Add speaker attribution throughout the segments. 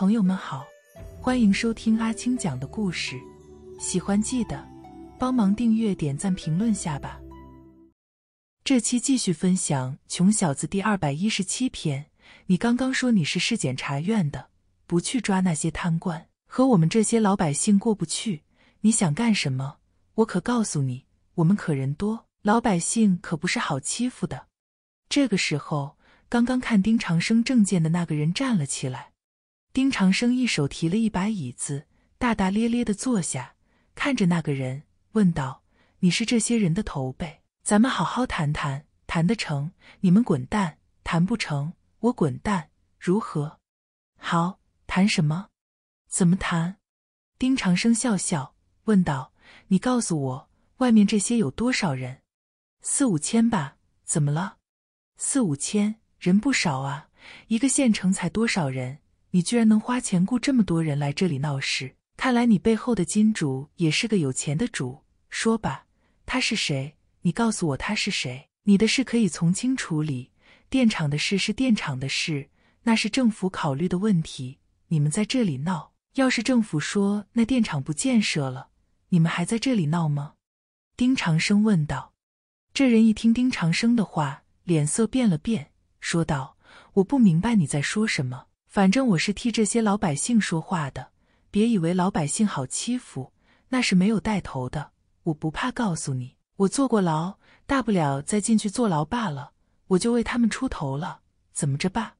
Speaker 1: 朋友们好，欢迎收听阿青讲的故事。喜欢记得帮忙订阅、点赞、评论下吧。这期继续分享《穷小子》第二百一十七篇。你刚刚说你是市检察院的，不去抓那些贪官，和我们这些老百姓过不去，你想干什么？我可告诉你，我们可人多，老百姓可不是好欺负的。这个时候，刚刚看丁长生证件的那个人站了起来。丁长生一手提了一把椅子，大大咧咧的坐下，看着那个人问道：“你是这些人的头呗？咱们好好谈谈，谈得成你们滚蛋，谈不成我滚蛋，如何？”“好，谈什么？怎么谈？”丁长生笑笑问道：“你告诉我，外面这些有多少人？四五千吧？怎么了？四五千人不少啊，一个县城才多少人？”你居然能花钱雇这么多人来这里闹事，看来你背后的金主也是个有钱的主。说吧，他是谁？你告诉我他是谁？你的事可以从轻处理，电厂的事是电厂的事，那是政府考虑的问题。你们在这里闹，要是政府说那电厂不建设了，你们还在这里闹吗？丁长生问道。这人一听丁长生的话，脸色变了变，说道：“我不明白你在说什么。”反正我是替这些老百姓说话的，别以为老百姓好欺负，那是没有带头的。我不怕告诉你，我坐过牢，大不了再进去坐牢罢了。我就为他们出头了，怎么着吧？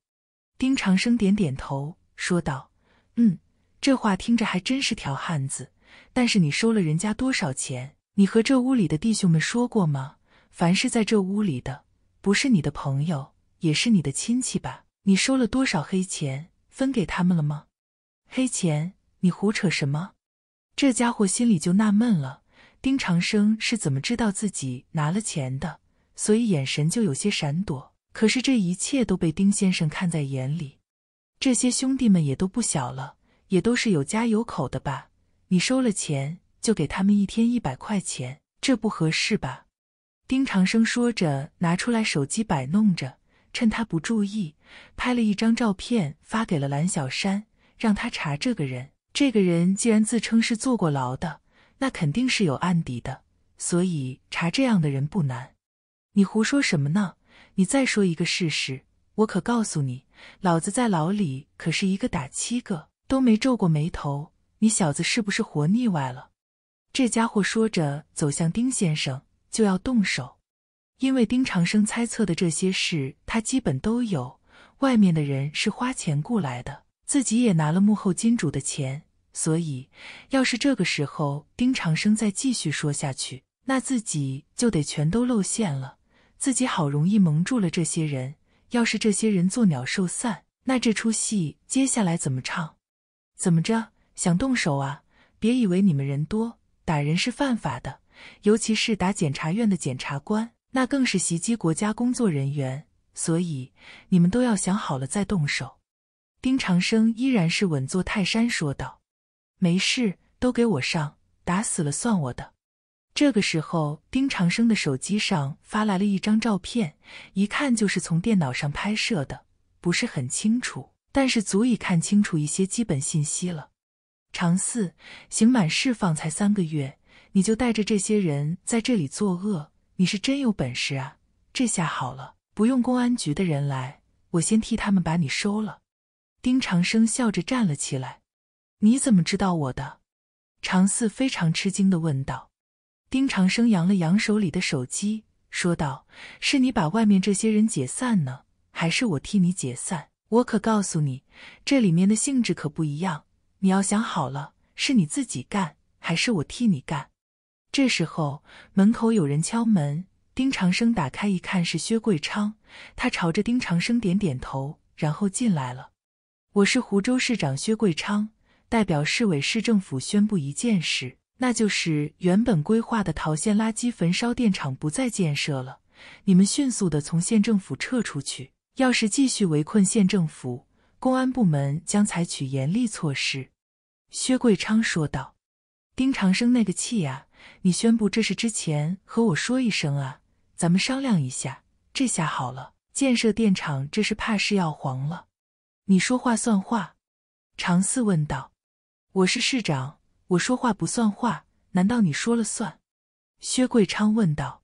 Speaker 1: 丁长生点点头，说道：“嗯，这话听着还真是条汉子。但是你收了人家多少钱？你和这屋里的弟兄们说过吗？凡是在这屋里的，不是你的朋友，也是你的亲戚吧？”你收了多少黑钱？分给他们了吗？黑钱？你胡扯什么？这家伙心里就纳闷了：丁长生是怎么知道自己拿了钱的？所以眼神就有些闪躲。可是这一切都被丁先生看在眼里。这些兄弟们也都不小了，也都是有家有口的吧？你收了钱就给他们一天一百块钱，这不合适吧？丁长生说着，拿出来手机摆弄着。趁他不注意，拍了一张照片发给了蓝小山，让他查这个人。这个人既然自称是坐过牢的，那肯定是有案底的，所以查这样的人不难。你胡说什么呢？你再说一个试试！我可告诉你，老子在牢里可是一个打七个都没皱过眉头。你小子是不是活腻歪了？这家伙说着走向丁先生，就要动手。因为丁长生猜测的这些事，他基本都有。外面的人是花钱雇来的，自己也拿了幕后金主的钱，所以要是这个时候丁长生再继续说下去，那自己就得全都露馅了。自己好容易蒙住了这些人，要是这些人作鸟兽散，那这出戏接下来怎么唱？怎么着？想动手啊？别以为你们人多，打人是犯法的，尤其是打检察院的检察官。那更是袭击国家工作人员，所以你们都要想好了再动手。丁长生依然是稳坐泰山说道：“没事，都给我上，打死了算我的。”这个时候，丁长生的手机上发来了一张照片，一看就是从电脑上拍摄的，不是很清楚，但是足以看清楚一些基本信息了。长四，刑满释放才三个月，你就带着这些人在这里作恶？你是真有本事啊！这下好了，不用公安局的人来，我先替他们把你收了。丁长生笑着站了起来。你怎么知道我的？常四非常吃惊的问道。丁长生扬了扬手里的手机，说道：“是你把外面这些人解散呢，还是我替你解散？我可告诉你，这里面的性质可不一样。你要想好了，是你自己干，还是我替你干。”这时候门口有人敲门，丁长生打开一看是薛贵昌，他朝着丁长生点点头，然后进来了。我是湖州市长薛贵昌，代表市委市政府宣布一件事，那就是原本规划的陶县垃圾焚烧电厂不再建设了，你们迅速的从县政府撤出去，要是继续围困县政府，公安部门将采取严厉措施。”薛贵昌说道。丁长生那个气呀！你宣布这事之前和我说一声啊，咱们商量一下。这下好了，建设电厂这是怕是要黄了。你说话算话？”常四问道。“我是市长，我说话不算话，难道你说了算？”薛贵昌问道。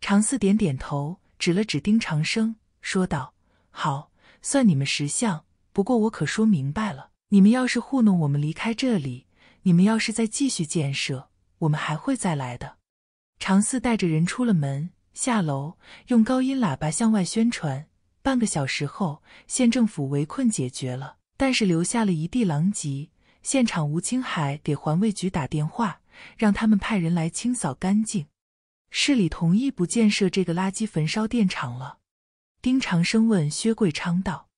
Speaker 1: 常四点点头，指了指丁长生，说道：“好，算你们识相。不过我可说明白了，你们要是糊弄我们离开这里，你们要是再继续建设。”我们还会再来的。常四带着人出了门，下楼用高音喇叭向外宣传。半个小时后，县政府围困解决了，但是留下了一地狼藉。现场吴青海给环卫局打电话，让他们派人来清扫干净。市里同意不建设这个垃圾焚烧电厂了。丁长生问薛贵昌道：“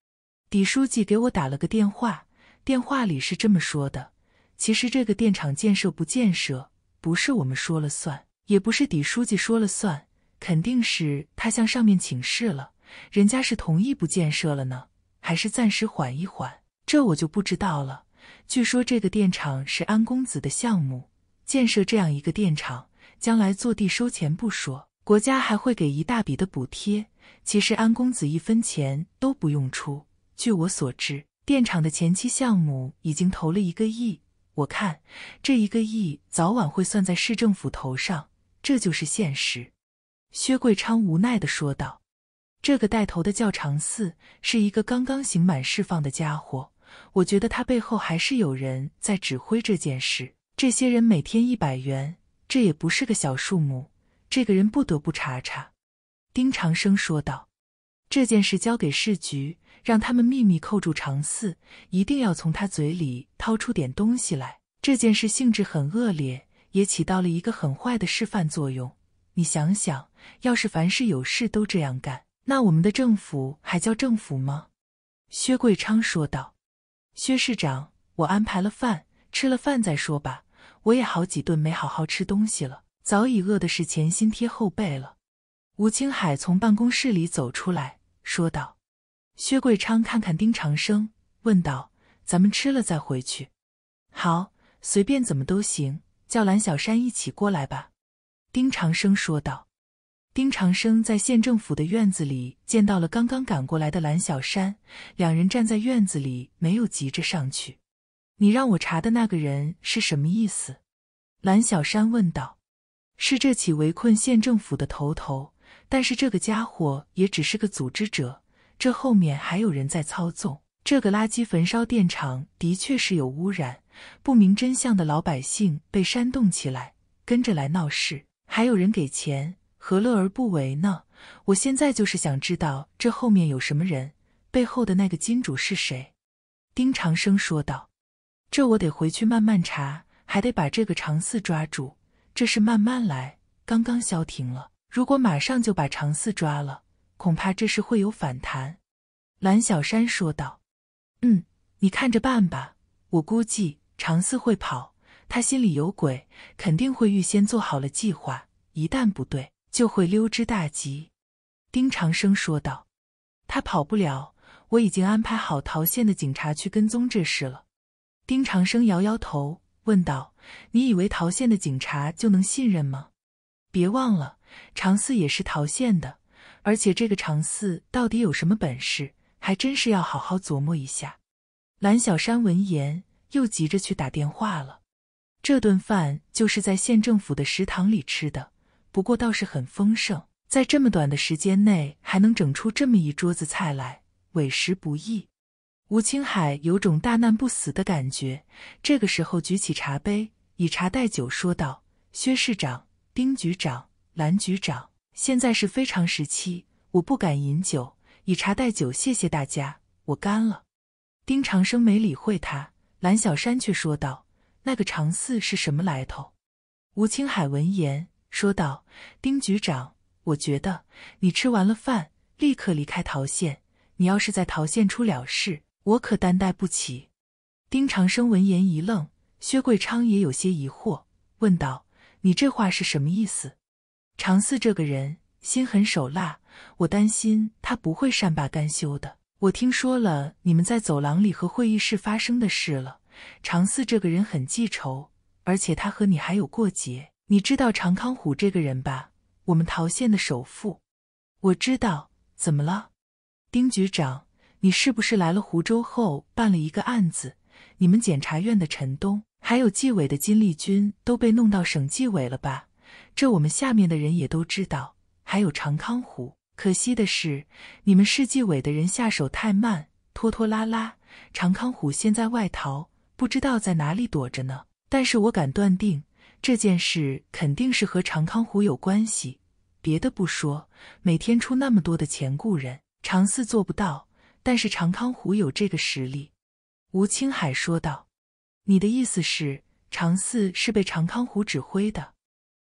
Speaker 1: 李书记给我打了个电话，电话里是这么说的。其实这个电厂建设不建设？”不是我们说了算，也不是邸书记说了算，肯定是他向上面请示了。人家是同意不建设了呢，还是暂时缓一缓？这我就不知道了。据说这个电厂是安公子的项目，建设这样一个电厂，将来坐地收钱不说，国家还会给一大笔的补贴。其实安公子一分钱都不用出。据我所知，电厂的前期项目已经投了一个亿。我看这一个亿早晚会算在市政府头上，这就是现实。”薛贵昌无奈的说道。“这个带头的叫常四，是一个刚刚刑满释放的家伙，我觉得他背后还是有人在指挥这件事。这些人每天一百元，这也不是个小数目，这个人不得不查查。”丁长生说道，“这件事交给市局。”让他们秘密扣住常四，一定要从他嘴里掏出点东西来。这件事性质很恶劣，也起到了一个很坏的示范作用。你想想，要是凡事有事都这样干，那我们的政府还叫政府吗？薛贵昌说道。薛市长，我安排了饭，吃了饭再说吧。我也好几顿没好好吃东西了，早已饿的是前心贴后背了。吴青海从办公室里走出来，说道。薛贵昌看看丁长生，问道：“咱们吃了再回去，好，随便怎么都行。叫蓝小山一起过来吧。”丁长生说道。丁长生在县政府的院子里见到了刚刚赶过来的蓝小山，两人站在院子里，没有急着上去。“你让我查的那个人是什么意思？”蓝小山问道。“是这起围困县政府的头头，但是这个家伙也只是个组织者。”这后面还有人在操纵这个垃圾焚烧电厂，的确是有污染。不明真相的老百姓被煽动起来，跟着来闹事，还有人给钱，何乐而不为呢？我现在就是想知道这后面有什么人，背后的那个金主是谁。”丁长生说道，“这我得回去慢慢查，还得把这个常四抓住。这事慢慢来，刚刚消停了，如果马上就把常四抓了。”恐怕这事会有反弹。”蓝小山说道。“嗯，你看着办吧。我估计常四会跑，他心里有鬼，肯定会预先做好了计划。一旦不对，就会溜之大吉。”丁长生说道。“他跑不了，我已经安排好桃县的警察去跟踪这事了。”丁长生摇摇头，问道：“你以为桃县的警察就能信任吗？别忘了，常四也是桃县的。”而且这个常四到底有什么本事，还真是要好好琢磨一下。蓝小山闻言，又急着去打电话了。这顿饭就是在县政府的食堂里吃的，不过倒是很丰盛，在这么短的时间内还能整出这么一桌子菜来，委实不易。吴青海有种大难不死的感觉，这个时候举起茶杯，以茶代酒，说道：“薛市长、丁局长、蓝局长。”现在是非常时期，我不敢饮酒，以茶代酒，谢谢大家，我干了。丁长生没理会他，蓝小山却说道：“那个常四是什么来头？”吴青海闻言说道：“丁局长，我觉得你吃完了饭，立刻离开桃县。你要是在桃县出了事，我可担待不起。”丁长生闻言一愣，薛贵昌也有些疑惑，问道：“你这话是什么意思？”常四这个人心狠手辣，我担心他不会善罢甘休的。我听说了你们在走廊里和会议室发生的事了。常四这个人很记仇，而且他和你还有过节。你知道常康虎这个人吧？我们桃县的首富。我知道，怎么了？丁局长，你是不是来了湖州后办了一个案子？你们检察院的陈东，还有纪委的金立军都被弄到省纪委了吧？这我们下面的人也都知道，还有长康虎。可惜的是，你们市纪委的人下手太慢，拖拖拉拉。长康虎现在外逃，不知道在哪里躲着呢。但是我敢断定，这件事肯定是和长康虎有关系。别的不说，每天出那么多的钱雇人，常四做不到，但是长康虎有这个实力。”吴青海说道，“你的意思是，常四是被长康虎指挥的？”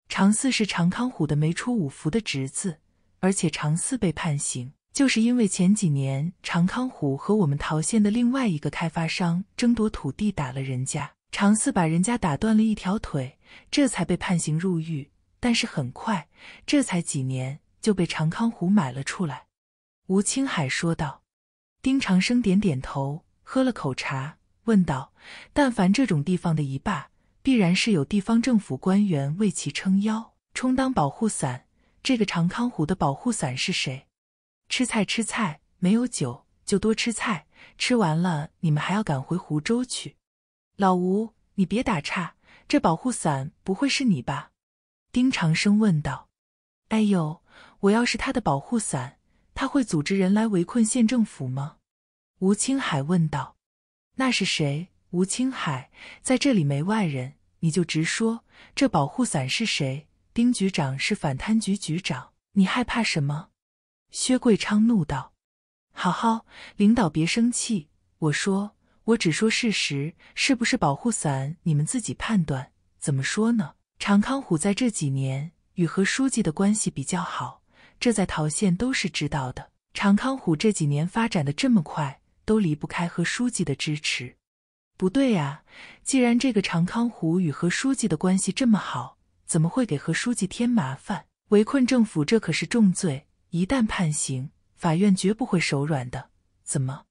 Speaker 1: 常四是常康虎的没出五服的侄子，而且常四被判刑，就是因为前几年常康虎和我们桃县的另外一个开发商争夺土地，打了人家，常四把人家打断了一条腿，这才被判刑入狱。但是很快，这才几年就被常康虎买了出来。”吴青海说道。丁长生点点头，喝了口茶，问道：“但凡这种地方的一霸。”必然是有地方政府官员为其撑腰，充当保护伞。这个长康虎的保护伞是谁？吃菜吃菜，没有酒就多吃菜，吃完了你们还要赶回湖州去。老吴，你别打岔，这保护伞不会是你吧？丁长生问道。哎呦，我要是他的保护伞，他会组织人来围困县政府吗？吴青海问道。那是谁？吴青海在这里没外人，你就直说，这保护伞是谁？丁局长是反贪局局长，你害怕什么？薛贵昌怒道：“好好，领导别生气，我说，我只说事实，是不是保护伞，你们自己判断。怎么说呢？常康虎在这几年与何书记的关系比较好，这在桃县都是知道的。常康虎这几年发展的这么快，都离不开何书记的支持。”不对呀！既然这个常康虎与何书记的关系这么好，怎么会给何书记添麻烦？围困政府这可是重罪，一旦判刑，法院绝不会手软的。怎么？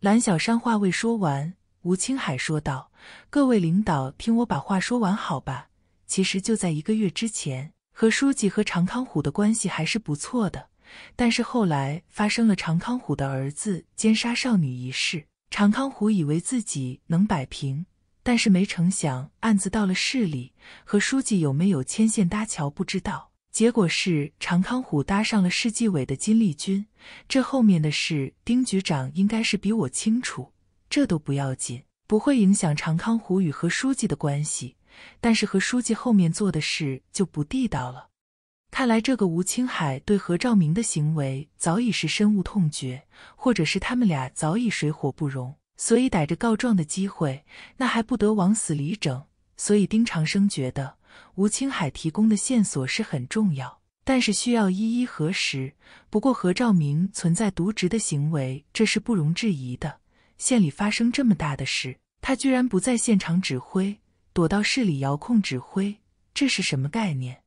Speaker 1: 蓝小山话未说完，吴青海说道：“各位领导，听我把话说完，好吧？其实就在一个月之前，何书记和常康虎的关系还是不错的，但是后来发生了常康虎的儿子奸杀少女一事。”常康虎以为自己能摆平，但是没成想案子到了市里，和书记有没有牵线搭桥不知道。结果是常康虎搭上了市纪委的金立军，这后面的事丁局长应该是比我清楚。这都不要紧，不会影响常康虎与何书记的关系，但是何书记后面做的事就不地道了。看来这个吴青海对何兆明的行为早已是深恶痛绝，或者是他们俩早已水火不容，所以逮着告状的机会，那还不得往死里整？所以丁长生觉得吴青海提供的线索是很重要，但是需要一一核实。不过何兆明存在渎职的行为，这是不容置疑的。县里发生这么大的事，他居然不在现场指挥，躲到市里遥控指挥，这是什么概念？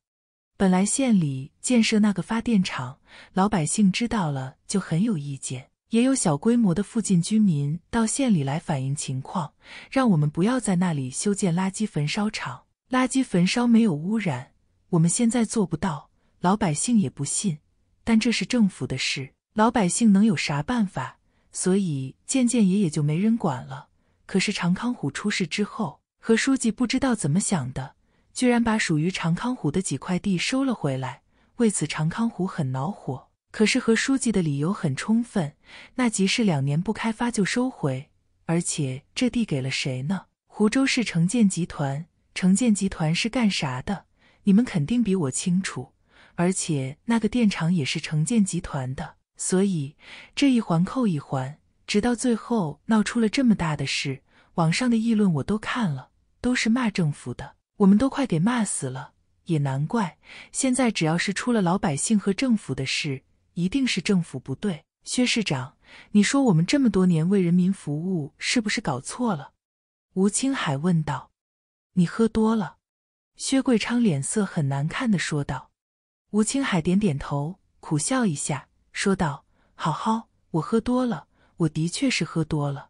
Speaker 1: 本来县里建设那个发电厂，老百姓知道了就很有意见，也有小规模的附近居民到县里来反映情况，让我们不要在那里修建垃圾焚烧厂。垃圾焚烧没有污染，我们现在做不到，老百姓也不信，但这是政府的事，老百姓能有啥办法？所以渐渐也也就没人管了。可是常康虎出事之后，何书记不知道怎么想的。居然把属于长康湖的几块地收了回来，为此长康湖很恼火。可是何书记的理由很充分，那即市两年不开发就收回，而且这地给了谁呢？湖州市城建集团，城建集团是干啥的？你们肯定比我清楚。而且那个电厂也是城建集团的，所以这一环扣一环，直到最后闹出了这么大的事。网上的议论我都看了，都是骂政府的。我们都快给骂死了，也难怪。现在只要是出了老百姓和政府的事，一定是政府不对。薛市长，你说我们这么多年为人民服务，是不是搞错了？”吴青海问道。“你喝多了。”薛贵昌脸色很难看的说道。吴青海点点头，苦笑一下，说道：“好好，我喝多了，我的确是喝多了。”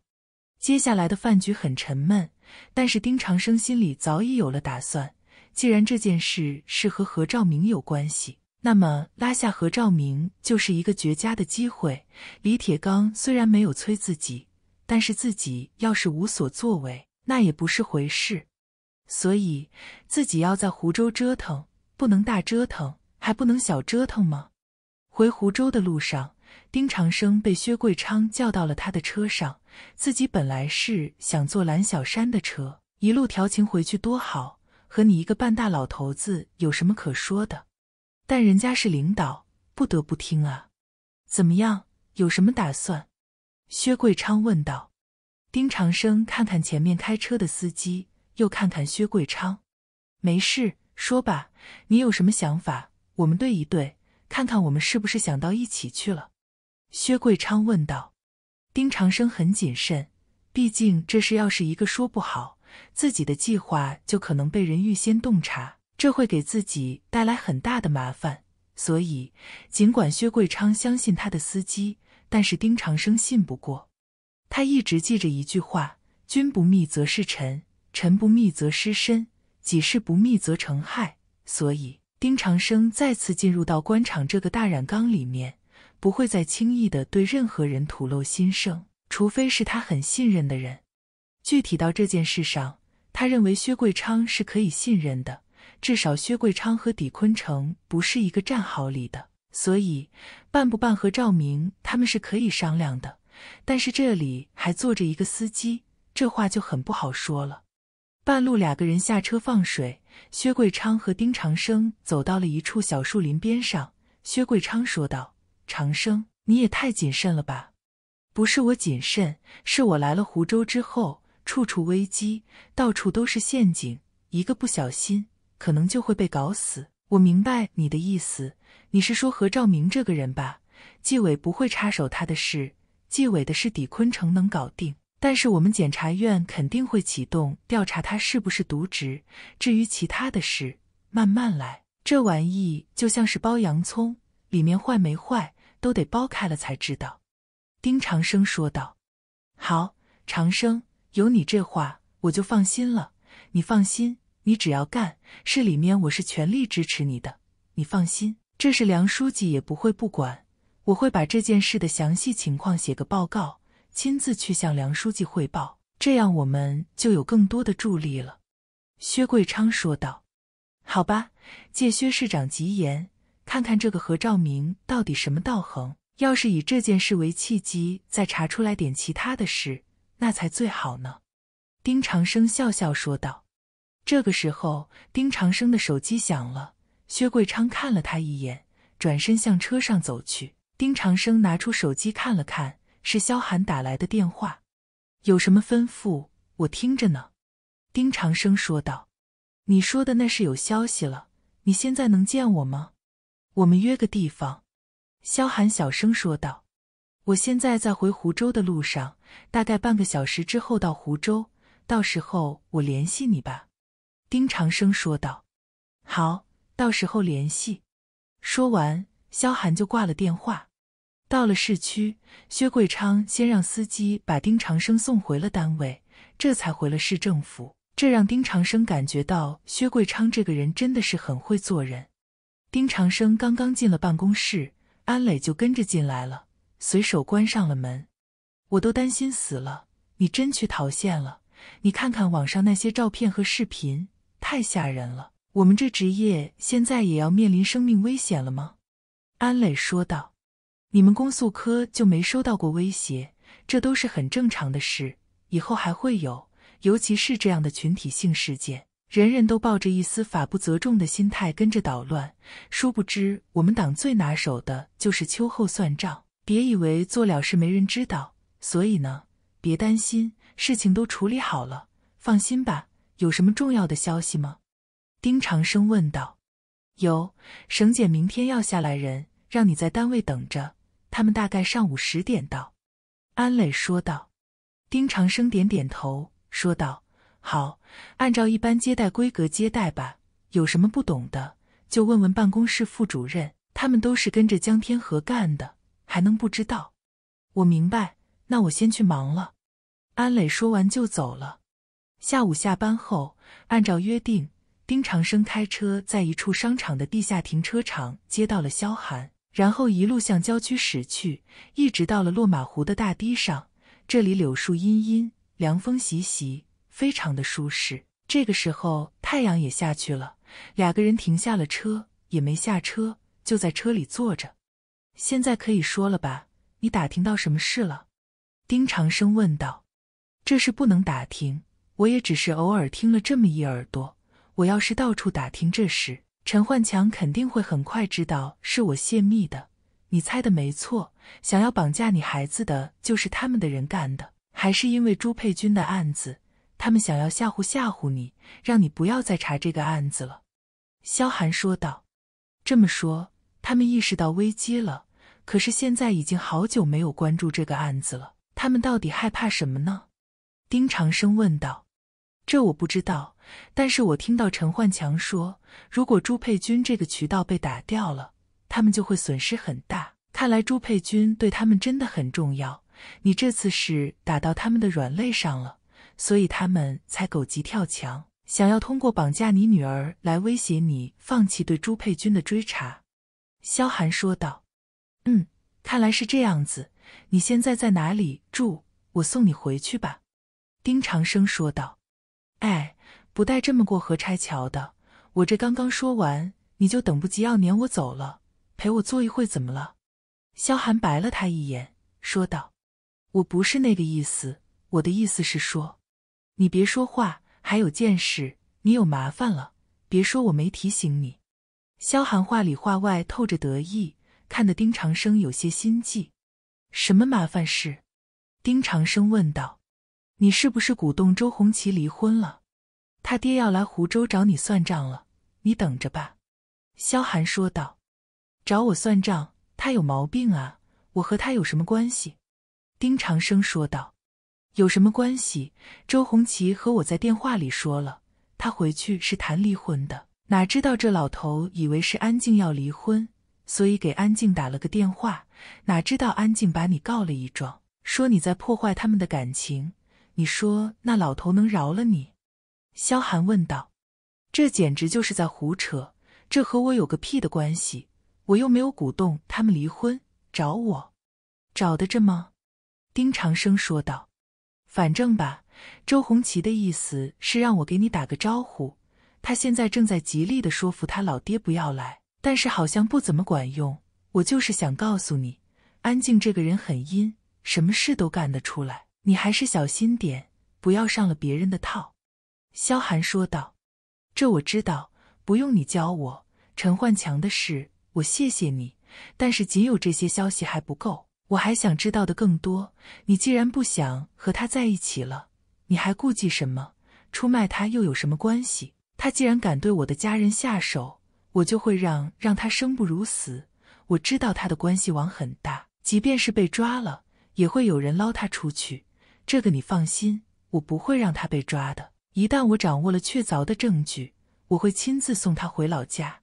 Speaker 1: 接下来的饭局很沉闷。但是丁长生心里早已有了打算。既然这件事是和何照明有关系，那么拉下何照明就是一个绝佳的机会。李铁刚虽然没有催自己，但是自己要是无所作为，那也不是回事。所以自己要在湖州折腾，不能大折腾，还不能小折腾吗？回湖州的路上，丁长生被薛贵昌叫到了他的车上。自己本来是想坐蓝小山的车，一路调情回去多好，和你一个半大老头子有什么可说的？但人家是领导，不得不听啊。怎么样，有什么打算？薛贵昌问道。丁长生看看前面开车的司机，又看看薛贵昌，没事，说吧，你有什么想法？我们对一对，看看我们是不是想到一起去了？薛贵昌问道。丁长生很谨慎，毕竟这事要是一个说不好，自己的计划就可能被人预先洞察，这会给自己带来很大的麻烦。所以，尽管薛贵昌相信他的司机，但是丁长生信不过。他一直记着一句话：“君不密则是臣，臣不密则失身，己事不密则成害。”所以，丁长生再次进入到官场这个大染缸里面。不会再轻易的对任何人吐露心声，除非是他很信任的人。具体到这件事上，他认为薛贵昌是可以信任的，至少薛贵昌和李坤城不是一个战壕里的，所以办不办和赵明他们是可以商量的。但是这里还坐着一个司机，这话就很不好说了。半路两个人下车放水，薛贵昌和丁长生走到了一处小树林边上。薛贵昌说道。长生，你也太谨慎了吧？不是我谨慎，是我来了湖州之后，处处危机，到处都是陷阱，一个不小心，可能就会被搞死。我明白你的意思，你是说何兆明这个人吧？纪委不会插手他的事，纪委的事，李坤城能搞定。但是我们检察院肯定会启动调查，他是不是渎职？至于其他的事，慢慢来。这玩意就像是剥洋葱。里面坏没坏，都得剥开了才知道。”丁长生说道。“好，长生，有你这话，我就放心了。你放心，你只要干，市里面我是全力支持你的。你放心，这是梁书记也不会不管，我会把这件事的详细情况写个报告，亲自去向梁书记汇报，这样我们就有更多的助力了。”薛贵昌说道。“好吧，借薛市长吉言。”看看这个何照明到底什么道行，要是以这件事为契机，再查出来点其他的事，那才最好呢。”丁长生笑笑说道。这个时候，丁长生的手机响了，薛贵昌看了他一眼，转身向车上走去。丁长生拿出手机看了看，是萧寒打来的电话。“有什么吩咐，我听着呢。”丁长生说道。“你说的那是有消息了，你现在能见我吗？”我们约个地方。”萧寒小声说道，“我现在在回湖州的路上，大概半个小时之后到湖州，到时候我联系你吧。”丁长生说道，“好，到时候联系。”说完，萧寒就挂了电话。到了市区，薛贵昌先让司机把丁长生送回了单位，这才回了市政府。这让丁长生感觉到，薛贵昌这个人真的是很会做人。丁长生刚刚进了办公室，安磊就跟着进来了，随手关上了门。我都担心死了，你真去逃现了？你看看网上那些照片和视频，太吓人了。我们这职业现在也要面临生命危险了吗？安磊说道。你们公诉科就没收到过威胁？这都是很正常的事，以后还会有，尤其是这样的群体性事件。人人都抱着一丝法不责众的心态跟着捣乱，殊不知我们党最拿手的就是秋后算账。别以为做了事没人知道，所以呢，别担心，事情都处理好了，放心吧。有什么重要的消息吗？丁长生问道。有，省检明天要下来人，让你在单位等着，他们大概上午十点到。安磊说道。丁长生点点头，说道。好，按照一般接待规格接待吧。有什么不懂的，就问问办公室副主任，他们都是跟着江天河干的，还能不知道？我明白，那我先去忙了。安磊说完就走了。下午下班后，按照约定，丁长生开车在一处商场的地下停车场接到了萧寒，然后一路向郊区驶去，一直到了落马湖的大堤上。这里柳树阴阴，凉风习习。非常的舒适。这个时候太阳也下去了，两个人停下了车，也没下车，就在车里坐着。现在可以说了吧？你打听到什么事了？丁长生问道。这事不能打听，我也只是偶尔听了这么一耳朵。我要是到处打听这事，陈焕强肯定会很快知道是我泄密的。你猜的没错，想要绑架你孩子的就是他们的人干的，还是因为朱佩君的案子。他们想要吓唬吓唬你，让你不要再查这个案子了。”萧寒说道。“这么说，他们意识到危机了。可是现在已经好久没有关注这个案子了。他们到底害怕什么呢？”丁长生问道。“这我不知道，但是我听到陈焕强说，如果朱佩君这个渠道被打掉了，他们就会损失很大。看来朱佩君对他们真的很重要。你这次是打到他们的软肋上了。”所以他们才狗急跳墙，想要通过绑架你女儿来威胁你放弃对朱佩君的追查。”萧寒说道。“嗯，看来是这样子。你现在在哪里住？我送你回去吧。”丁长生说道。“哎，不带这么过河拆桥的。我这刚刚说完，你就等不及要撵我走了？陪我坐一会怎么了？”萧寒白了他一眼，说道：“我不是那个意思，我的意思是说。”你别说话，还有件事，你有麻烦了。别说我没提醒你。萧寒话里话外透着得意，看得丁长生有些心悸。什么麻烦事？丁长生问道。你是不是鼓动周红旗离婚了？他爹要来湖州找你算账了，你等着吧。萧寒说道。找我算账？他有毛病啊！我和他有什么关系？丁长生说道。有什么关系？周红旗和我在电话里说了，他回去是谈离婚的。哪知道这老头以为是安静要离婚，所以给安静打了个电话。哪知道安静把你告了一状，说你在破坏他们的感情。你说那老头能饶了你？萧寒问道。这简直就是在胡扯，这和我有个屁的关系！我又没有鼓动他们离婚，找我，找的这吗？丁长生说道。反正吧，周红旗的意思是让我给你打个招呼。他现在正在极力的说服他老爹不要来，但是好像不怎么管用。我就是想告诉你，安静这个人很阴，什么事都干得出来。你还是小心点，不要上了别人的套。”萧寒说道，“这我知道，不用你教我。陈焕强的事，我谢谢你，但是仅有这些消息还不够。”我还想知道的更多。你既然不想和他在一起了，你还顾忌什么？出卖他又有什么关系？他既然敢对我的家人下手，我就会让让他生不如死。我知道他的关系网很大，即便是被抓了，也会有人捞他出去。这个你放心，我不会让他被抓的。一旦我掌握了确凿的证据，我会亲自送他回老家。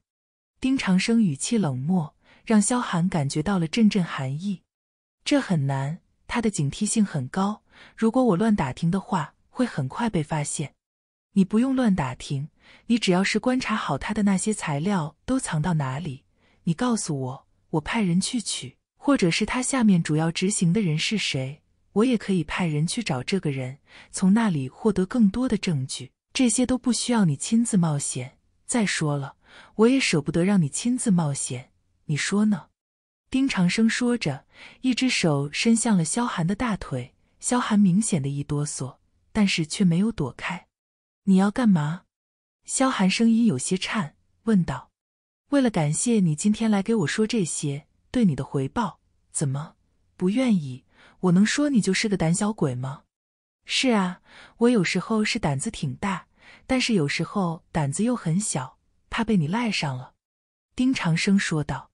Speaker 1: 丁长生语气冷漠，让萧寒感觉到了阵阵寒意。这很难，他的警惕性很高。如果我乱打听的话，会很快被发现。你不用乱打听，你只要是观察好他的那些材料都藏到哪里，你告诉我，我派人去取，或者是他下面主要执行的人是谁，我也可以派人去找这个人，从那里获得更多的证据。这些都不需要你亲自冒险。再说了，我也舍不得让你亲自冒险，你说呢？丁长生说着，一只手伸向了萧寒的大腿，萧寒明显的一哆嗦，但是却没有躲开。“你要干嘛？”萧寒声音有些颤，问道。“为了感谢你今天来给我说这些，对你的回报，怎么不愿意？我能说你就是个胆小鬼吗？”“是啊，我有时候是胆子挺大，但是有时候胆子又很小，怕被你赖上了。”丁长生说道。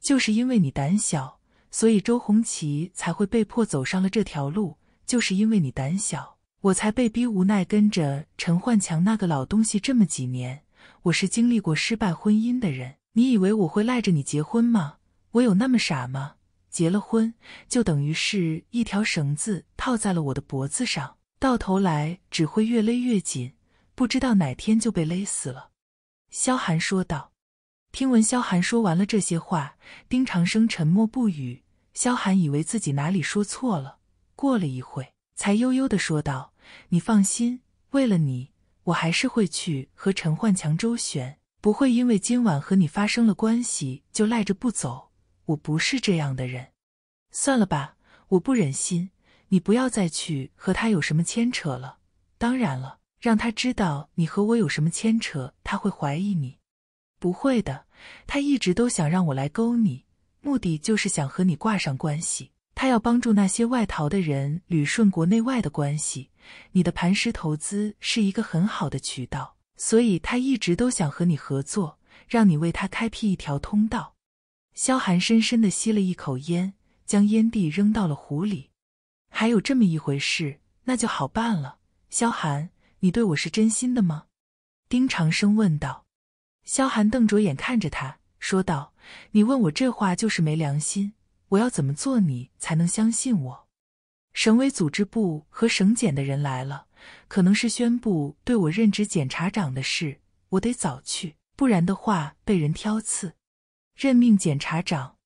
Speaker 1: 就是因为你胆小，所以周红旗才会被迫走上了这条路。就是因为你胆小，我才被逼无奈跟着陈焕强那个老东西这么几年。我是经历过失败婚姻的人，你以为我会赖着你结婚吗？我有那么傻吗？结了婚就等于是一条绳子套在了我的脖子上，到头来只会越勒越紧，不知道哪天就被勒死了。”萧寒说道。听闻萧寒说完了这些话，丁长生沉默不语。萧寒以为自己哪里说错了，过了一会，才悠悠的说道：“你放心，为了你，我还是会去和陈焕强周旋，不会因为今晚和你发生了关系就赖着不走。我不是这样的人。算了吧，我不忍心。你不要再去和他有什么牵扯了。当然了，让他知道你和我有什么牵扯，他会怀疑你。”不会的，他一直都想让我来勾你，目的就是想和你挂上关系。他要帮助那些外逃的人捋顺国内外的关系，你的磐石投资是一个很好的渠道，所以他一直都想和你合作，让你为他开辟一条通道。萧寒深深的吸了一口烟，将烟蒂扔到了湖里。还有这么一回事，那就好办了。萧寒，你对我是真心的吗？丁长生问道。萧寒瞪着眼看着他，说道：“你问我这话就是没良心。我要怎么做你才能相信我？”省委组织部和省检的人来了，可能是宣布对我任职检察长的事。我得早去，不然的话被人挑刺。任命检察长，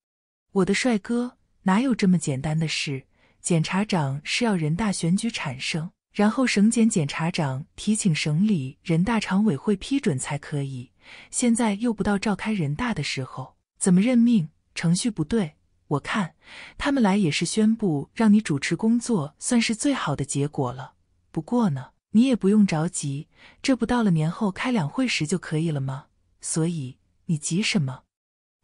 Speaker 1: 我的帅哥哪有这么简单的事？检察长是要人大选举产生，然后省检检察长提请省里人大常委会批准才可以。现在又不到召开人大的时候，怎么任命程序不对？我看他们来也是宣布让你主持工作，算是最好的结果了。不过呢，你也不用着急，这不到了年后开两会时就可以了吗？所以你急什么？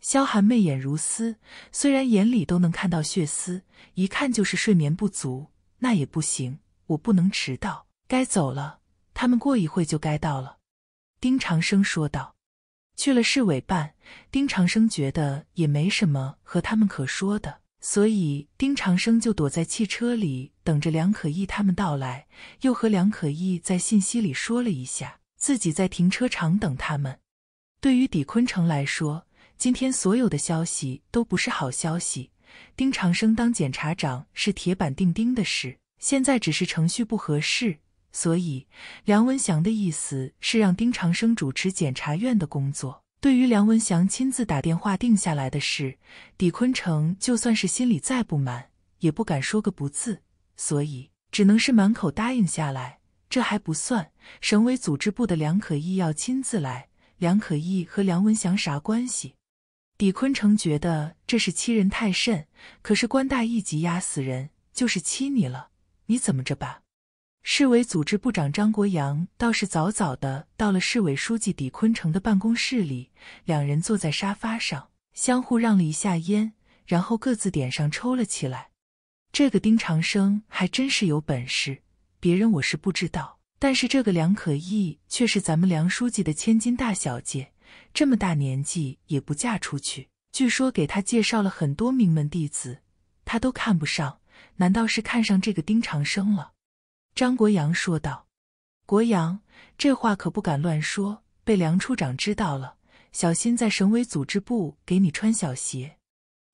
Speaker 1: 萧寒媚眼如丝，虽然眼里都能看到血丝，一看就是睡眠不足。那也不行，我不能迟到。该走了，他们过一会就该到了。丁长生说道：“去了市委办，丁长生觉得也没什么和他们可说的，所以丁长生就躲在汽车里等着梁可义他们到来，又和梁可义在信息里说了一下自己在停车场等他们。”对于李坤城来说，今天所有的消息都不是好消息。丁长生当检察长是铁板钉钉的事，现在只是程序不合适。所以，梁文祥的意思是让丁长生主持检察院的工作。对于梁文祥亲自打电话定下来的事，李坤成就算是心里再不满，也不敢说个不字，所以只能是满口答应下来。这还不算，省委组织部的梁可义要亲自来。梁可义和梁文祥啥关系？李坤城觉得这是欺人太甚。可是官大一级压死人，就是欺你了，你怎么着吧？市委组织部长张国阳倒是早早的到了市委书记李坤城的办公室里，两人坐在沙发上，相互让了一下烟，然后各自点上抽了起来。这个丁长生还真是有本事，别人我是不知道，但是这个梁可意却是咱们梁书记的千金大小姐，这么大年纪也不嫁出去，据说给他介绍了很多名门弟子，他都看不上，难道是看上这个丁长生了？张国阳说道：“国阳，这话可不敢乱说，被梁处长知道了，小心在省委组织部给你穿小鞋。”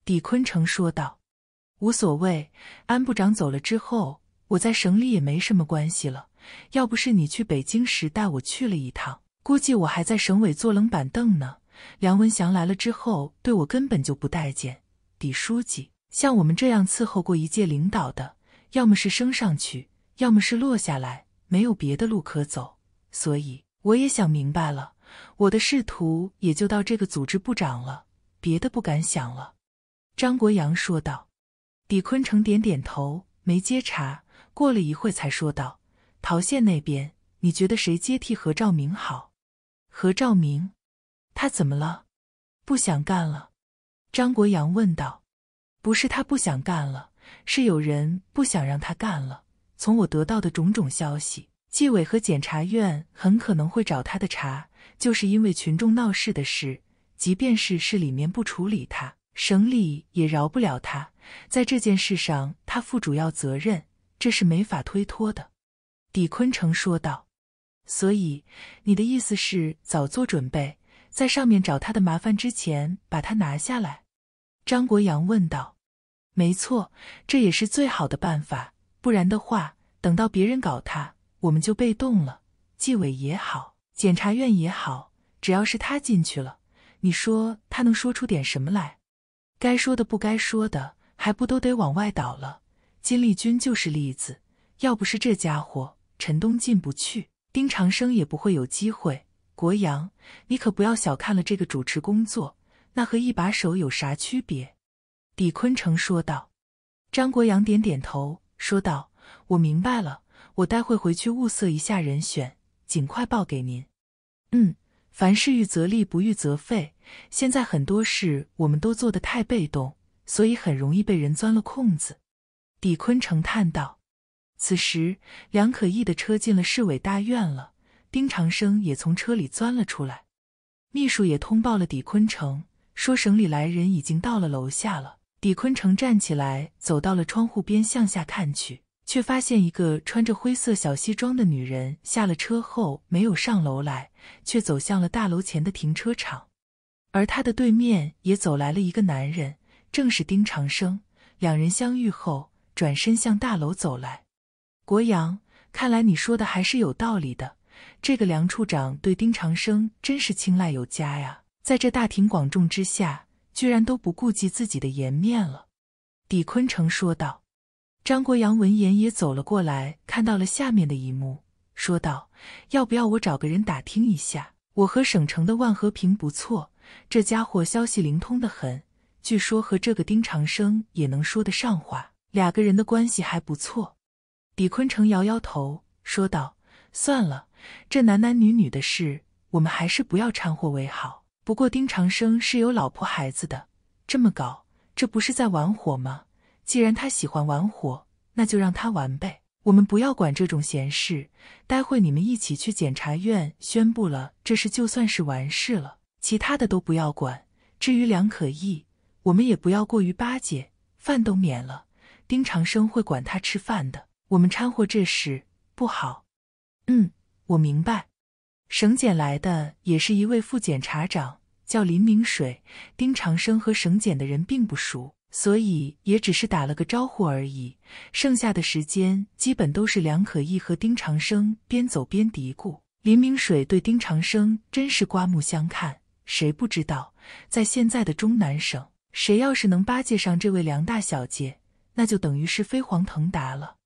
Speaker 1: 李坤城说道：“无所谓，安部长走了之后，我在省里也没什么关系了。要不是你去北京时带我去了一趟，估计我还在省委坐冷板凳呢。梁文祥来了之后，对我根本就不待见。李书记，像我们这样伺候过一届领导的，要么是升上去。”要么是落下来，没有别的路可走，所以我也想明白了，我的仕途也就到这个组织部长了，别的不敢想了。”张国阳说道。李坤城点点头，没接茬。过了一会，才说道：“陶县那边，你觉得谁接替何照明好？”何照明？他怎么了？不想干了？”张国阳问道。“不是他不想干了，是有人不想让他干了。”从我得到的种种消息，纪委和检察院很可能会找他的茬，就是因为群众闹事的事。即便是市里面不处理他，省里也饶不了他。在这件事上，他负主要责任，这是没法推脱的。”李坤城说道。“所以你的意思是早做准备，在上面找他的麻烦之前把他拿下来？”张国阳问道。“没错，这也是最好的办法。”不然的话，等到别人搞他，我们就被动了。纪委也好，检察院也好，只要是他进去了，你说他能说出点什么来？该说的不该说的，还不都得往外倒了？金立军就是例子。要不是这家伙，陈东进不去，丁长生也不会有机会。国阳，你可不要小看了这个主持工作，那和一把手有啥区别？李坤城说道。张国阳点点头。说道：“我明白了，我待会回去物色一下人选，尽快报给您。”“嗯，凡事预则立，不预则废。现在很多事我们都做得太被动，所以很容易被人钻了空子。”李坤城叹道。此时，梁可义的车进了市委大院了，丁长生也从车里钻了出来，秘书也通报了李坤城，说省里来人已经到了楼下了。李坤城站起来，走到了窗户边，向下看去，却发现一个穿着灰色小西装的女人下了车后没有上楼来，却走向了大楼前的停车场。而他的对面也走来了一个男人，正是丁长生。两人相遇后，转身向大楼走来。国阳，看来你说的还是有道理的。这个梁处长对丁长生真是青睐有加呀，在这大庭广众之下。居然都不顾及自己的颜面了，李坤城说道。张国阳闻言也走了过来，看到了下面的一幕，说道：“要不要我找个人打听一下？我和省城的万和平不错，这家伙消息灵通的很，据说和这个丁长生也能说得上话，两个人的关系还不错。”李坤城摇摇头说道：“算了，这男男女女的事，我们还是不要掺和为好。”不过丁长生是有老婆孩子的，这么搞，这不是在玩火吗？既然他喜欢玩火，那就让他玩呗。我们不要管这种闲事，待会你们一起去检察院宣布了，这事就算是完事了，其他的都不要管。至于梁可义，我们也不要过于巴结，饭都免了，丁长生会管他吃饭的。我们掺和这事不好。嗯，我明白。省检来的也是一位副检察长，叫林明水。丁长生和省检的人并不熟，所以也只是打了个招呼而已。剩下的时间基本都是梁可义和丁长生边走边嘀咕。林明水对丁长生真是刮目相看。谁不知道，在现在的中南省，谁要是能巴结上这位梁大小姐，那就等于是飞黄腾达了。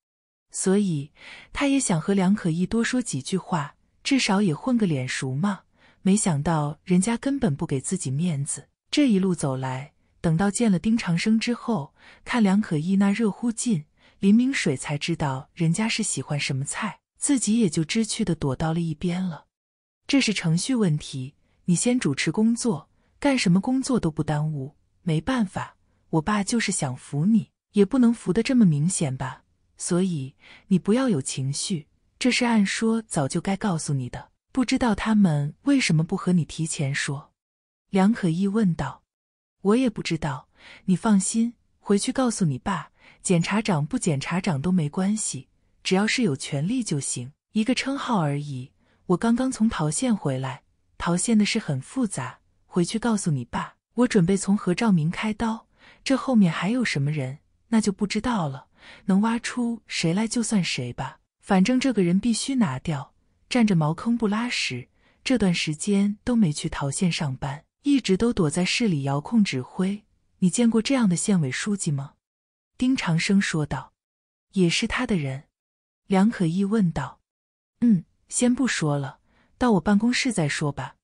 Speaker 1: 所以，他也想和梁可义多说几句话。至少也混个脸熟嘛！没想到人家根本不给自己面子。这一路走来，等到见了丁长生之后，看梁可意那热乎劲，林明水才知道人家是喜欢什么菜，自己也就知趣的躲到了一边了。这是程序问题，你先主持工作，干什么工作都不耽误。没办法，我爸就是想扶你，也不能扶得这么明显吧。所以你不要有情绪。这是按说早就该告诉你的，不知道他们为什么不和你提前说？”梁可意问道。“我也不知道。你放心，回去告诉你爸，检察长不检察长都没关系，只要是有权利就行，一个称号而已。我刚刚从陶县回来，陶县的事很复杂，回去告诉你爸，我准备从何照明开刀，这后面还有什么人，那就不知道了，能挖出谁来就算谁吧。”反正这个人必须拿掉，占着茅坑不拉屎。这段时间都没去桃县上班，一直都躲在市里遥控指挥。你见过这样的县委书记吗？丁长生说道。也是他的人，梁可义问道。嗯，先不说了，到我办公室再说吧。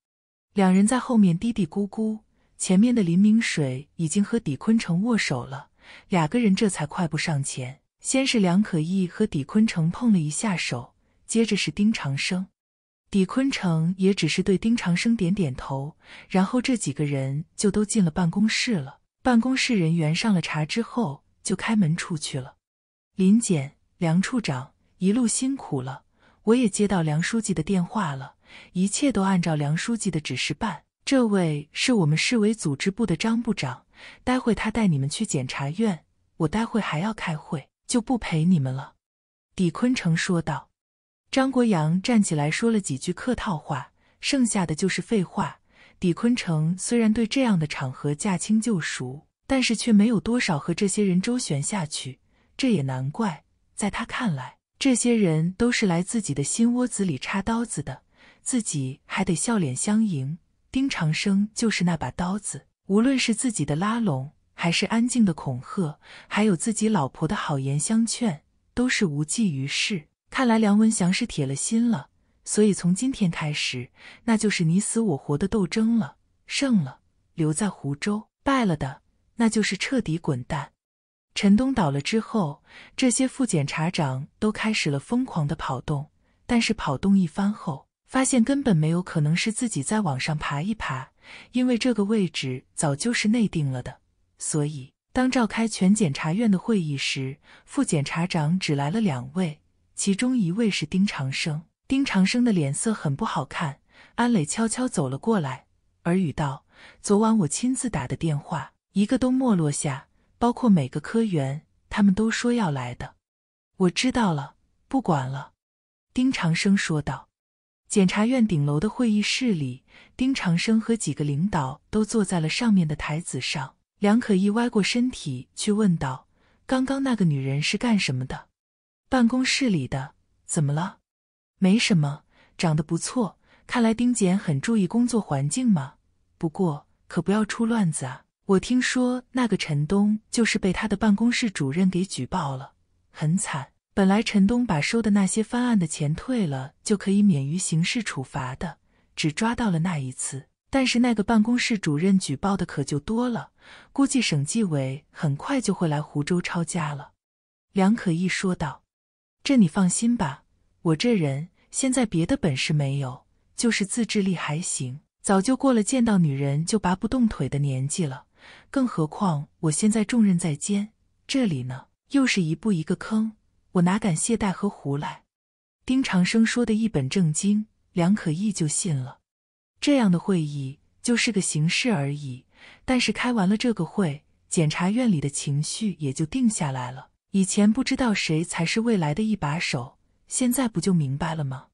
Speaker 1: 两人在后面嘀嘀咕咕，前面的林明水已经和李坤城握手了，两个人这才快步上前。先是梁可义和李坤城碰了一下手，接着是丁长生，李坤城也只是对丁长生点点头，然后这几个人就都进了办公室了。办公室人员上了茶之后，就开门出去了。林检，梁处长，一路辛苦了。我也接到梁书记的电话了，一切都按照梁书记的指示办。这位是我们市委组织部的张部长，待会他带你们去检察院。我待会还要开会。就不陪你们了。”李坤城说道。张国阳站起来说了几句客套话，剩下的就是废话。李坤城虽然对这样的场合驾轻就熟，但是却没有多少和这些人周旋下去。这也难怪，在他看来，这些人都是来自己的心窝子里插刀子的，自己还得笑脸相迎。丁长生就是那把刀子，无论是自己的拉拢。还是安静的恐吓，还有自己老婆的好言相劝，都是无济于事。看来梁文祥是铁了心了，所以从今天开始，那就是你死我活的斗争了。胜了留在湖州，败了的那就是彻底滚蛋。陈东倒了之后，这些副检察长都开始了疯狂的跑动，但是跑动一番后，发现根本没有可能，是自己再往上爬一爬，因为这个位置早就是内定了的。所以，当召开全检察院的会议时，副检察长只来了两位，其中一位是丁长生。丁长生的脸色很不好看。安磊悄悄走了过来，耳语道：“昨晚我亲自打的电话，一个都没落下，包括每个科员，他们都说要来的。”我知道了，不管了。”丁长生说道。检察院顶楼的会议室里，丁长生和几个领导都坐在了上面的台子上。梁可一歪过身体去问道：“刚刚那个女人是干什么的？办公室里的？怎么了？没什么，长得不错。看来丁简很注意工作环境嘛。不过可不要出乱子啊！我听说那个陈东就是被他的办公室主任给举报了，很惨。本来陈东把收的那些翻案的钱退了，就可以免于刑事处罚的，只抓到了那一次。”但是那个办公室主任举报的可就多了，估计省纪委很快就会来湖州抄家了。”梁可义说道，“这你放心吧，我这人现在别的本事没有，就是自制力还行，早就过了见到女人就拔不动腿的年纪了。更何况我现在重任在肩，这里呢又是一步一个坑，我哪敢懈怠和胡来？”丁长生说的一本正经，梁可义就信了。这样的会议就是个形式而已，但是开完了这个会，检察院里的情绪也就定下来了。以前不知道谁才是未来的一把手，现在不就明白了吗？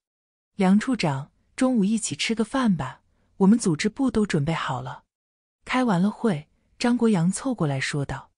Speaker 1: 梁处长，中午一起吃个饭吧，我们组织部都准备好了。开完了会，张国阳凑过来说道：“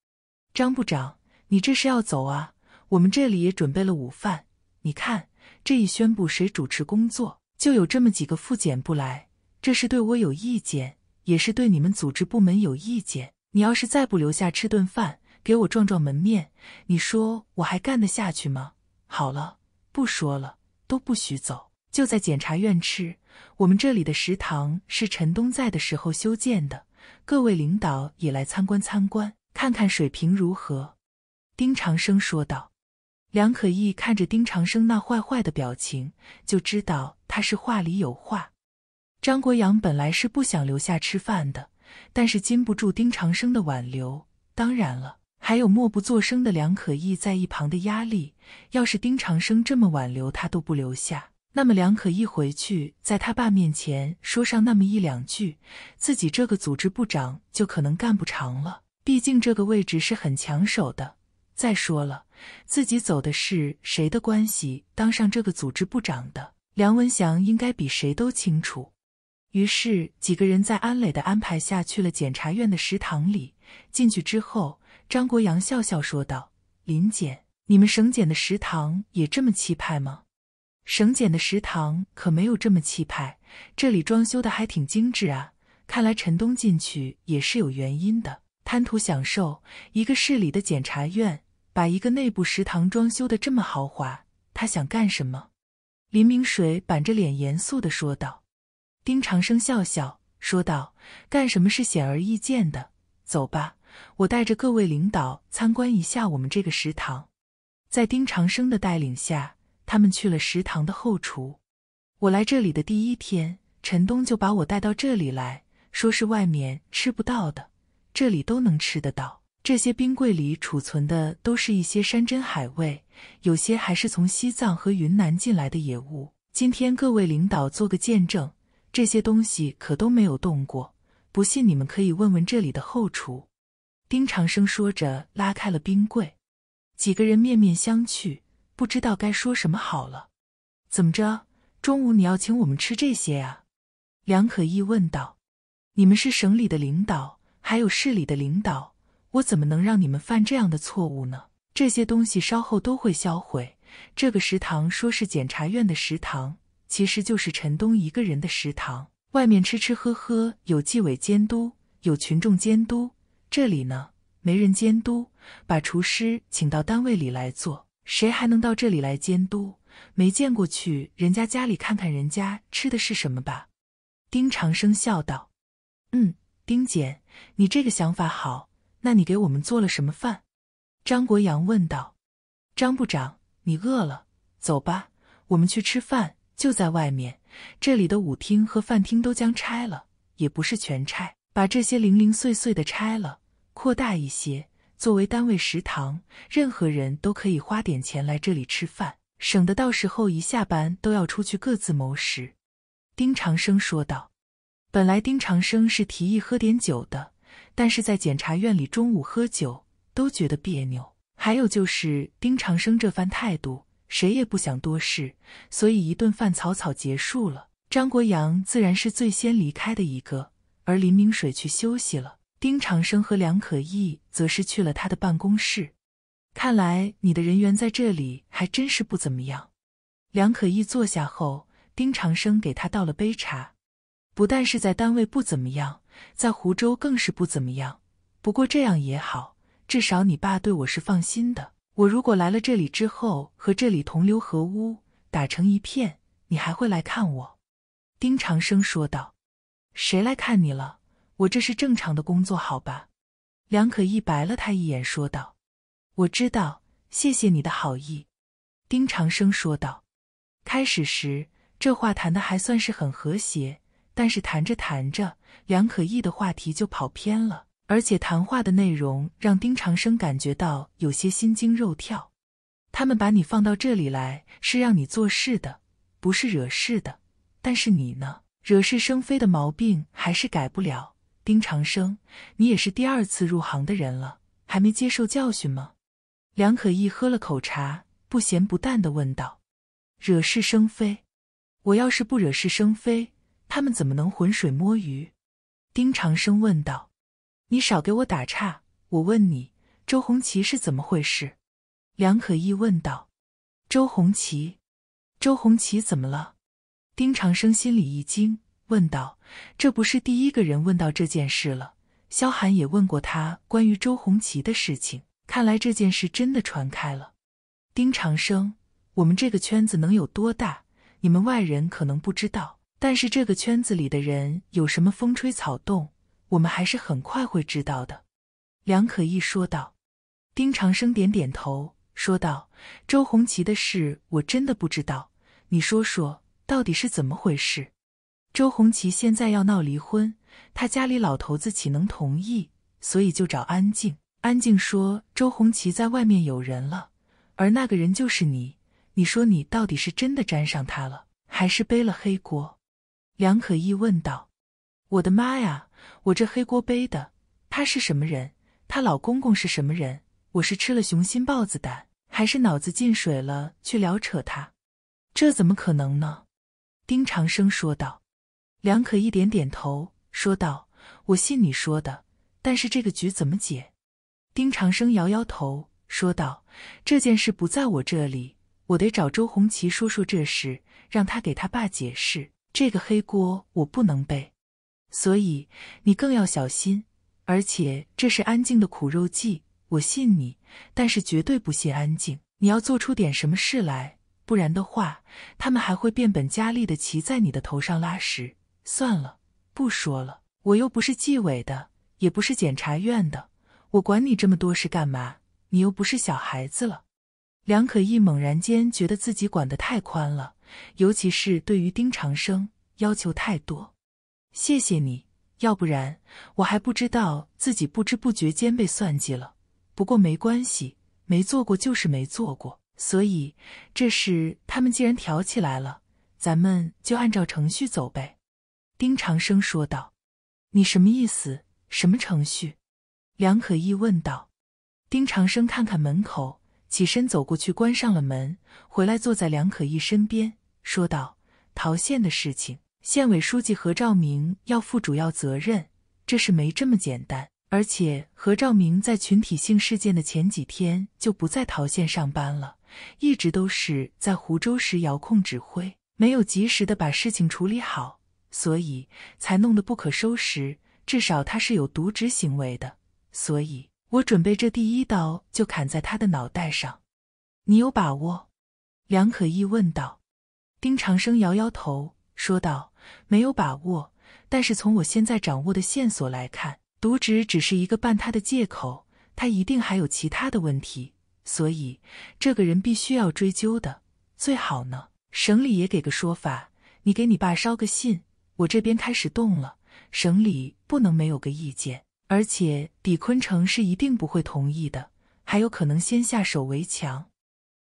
Speaker 1: 张部长，你这是要走啊？我们这里也准备了午饭。你看，这一宣布谁主持工作，就有这么几个副检不来。”这是对我有意见，也是对你们组织部门有意见。你要是再不留下吃顿饭，给我壮壮门面，你说我还干得下去吗？好了，不说了，都不许走，就在检察院吃。我们这里的食堂是陈东在的时候修建的，各位领导也来参观参观，看看水平如何。”丁长生说道。梁可义看着丁长生那坏坏的表情，就知道他是话里有话。张国阳本来是不想留下吃饭的，但是禁不住丁长生的挽留。当然了，还有默不作声的梁可意在一旁的压力。要是丁长生这么挽留他都不留下，那么梁可意回去在他爸面前说上那么一两句，自己这个组织部长就可能干不长了。毕竟这个位置是很抢手的。再说了，自己走的是谁的关系当上这个组织部长的？梁文祥应该比谁都清楚。于是几个人在安磊的安排下去了检察院的食堂里。进去之后，张国阳笑笑说道：“林检，你们省检的食堂也这么气派吗？省检的食堂可没有这么气派，这里装修的还挺精致啊。看来陈东进去也是有原因的，贪图享受。一个市里的检察院，把一个内部食堂装修的这么豪华，他想干什么？”林明水板着脸严肃地说道。丁长生笑笑说道：“干什么是显而易见的，走吧，我带着各位领导参观一下我们这个食堂。”在丁长生的带领下，他们去了食堂的后厨。我来这里的第一天，陈东就把我带到这里来说是外面吃不到的，这里都能吃得到。这些冰柜里储存的都是一些山珍海味，有些还是从西藏和云南进来的野物。今天各位领导做个见证。这些东西可都没有动过，不信你们可以问问这里的后厨。”丁长生说着，拉开了冰柜。几个人面面相觑，不知道该说什么好了。“怎么着？中午你要请我们吃这些啊？”梁可义问道。“你们是省里的领导，还有市里的领导，我怎么能让你们犯这样的错误呢？这些东西稍后都会销毁。这个食堂说是检察院的食堂。”其实就是陈东一个人的食堂，外面吃吃喝喝有纪委监督，有群众监督，这里呢没人监督，把厨师请到单位里来做，谁还能到这里来监督？没见过去人家家里看看人家吃的是什么吧？丁长生笑道：“嗯，丁姐，你这个想法好。那你给我们做了什么饭？”张国阳问道。“张部长，你饿了，走吧，我们去吃饭。”就在外面，这里的舞厅和饭厅都将拆了，也不是全拆，把这些零零碎碎的拆了，扩大一些，作为单位食堂，任何人都可以花点钱来这里吃饭，省得到时候一下班都要出去各自谋食。”丁长生说道。本来丁长生是提议喝点酒的，但是在检察院里中午喝酒都觉得别扭，还有就是丁长生这番态度。谁也不想多事，所以一顿饭草草结束了。张国阳自然是最先离开的一个，而林明水去休息了。丁长生和梁可义则是去了他的办公室。看来你的人缘在这里还真是不怎么样。梁可义坐下后，丁长生给他倒了杯茶。不但是在单位不怎么样，在湖州更是不怎么样。不过这样也好，至少你爸对我是放心的。我如果来了这里之后和这里同流合污打成一片，你还会来看我？”丁长生说道。“谁来看你了？我这是正常的工作，好吧？”梁可意白了他一眼说道。“我知道，谢谢你的好意。”丁长生说道。开始时，这话谈的还算是很和谐，但是谈着谈着，梁可意的话题就跑偏了。而且谈话的内容让丁长生感觉到有些心惊肉跳。他们把你放到这里来是让你做事的，不是惹事的。但是你呢，惹是生非的毛病还是改不了。丁长生，你也是第二次入行的人了，还没接受教训吗？梁可义喝了口茶，不咸不淡的问道：“惹是生非？我要是不惹是生非，他们怎么能浑水摸鱼？”丁长生问道。你少给我打岔！我问你，周红旗是怎么回事？”梁可义问道。“周红旗，周红旗怎么了？”丁长生心里一惊，问道：“这不是第一个人问到这件事了？萧寒也问过他关于周红旗的事情。看来这件事真的传开了。”丁长生：“我们这个圈子能有多大？你们外人可能不知道，但是这个圈子里的人有什么风吹草动。”我们还是很快会知道的，梁可意说道。丁长生点点头说道：“周红旗的事我真的不知道，你说说到底是怎么回事？周红旗现在要闹离婚，他家里老头子岂能同意？所以就找安静。安静说周红旗在外面有人了，而那个人就是你。你说你到底是真的沾上他了，还是背了黑锅？”梁可意问道：“我的妈呀！”我这黑锅背的，她是什么人？她老公公是什么人？我是吃了雄心豹子胆，还是脑子进水了去撩扯他？这怎么可能呢？丁长生说道。梁可一点点头说道：“我信你说的，但是这个局怎么解？”丁长生摇摇头说道：“这件事不在我这里，我得找周红旗说说这事，让他给他爸解释，这个黑锅我不能背。”所以你更要小心，而且这是安静的苦肉计。我信你，但是绝对不信安静。你要做出点什么事来，不然的话，他们还会变本加厉的骑在你的头上拉屎。算了，不说了，我又不是纪委的，也不是检察院的，我管你这么多事干嘛？你又不是小孩子了。梁可意猛然间觉得自己管得太宽了，尤其是对于丁长生要求太多。谢谢你，要不然我还不知道自己不知不觉间被算计了。不过没关系，没做过就是没做过。所以这事他们既然挑起来了，咱们就按照程序走呗。”丁长生说道。“你什么意思？什么程序？”梁可义问道。丁长生看看门口，起身走过去，关上了门，回来坐在梁可义身边，说道：“逃县的事情。”县委书记何照明要负主要责任，这事没这么简单。而且何照明在群体性事件的前几天就不在桃县上班了，一直都是在湖州时遥控指挥，没有及时的把事情处理好，所以才弄得不可收拾。至少他是有渎职行为的，所以我准备这第一刀就砍在他的脑袋上。你有把握？梁可义问道。丁长生摇摇头说道。没有把握，但是从我现在掌握的线索来看，渎职只是一个办他的借口，他一定还有其他的问题，所以这个人必须要追究的。最好呢，省里也给个说法。你给你爸捎个信，我这边开始动了，省里不能没有个意见。而且李坤城是一定不会同意的，还有可能先下手为强。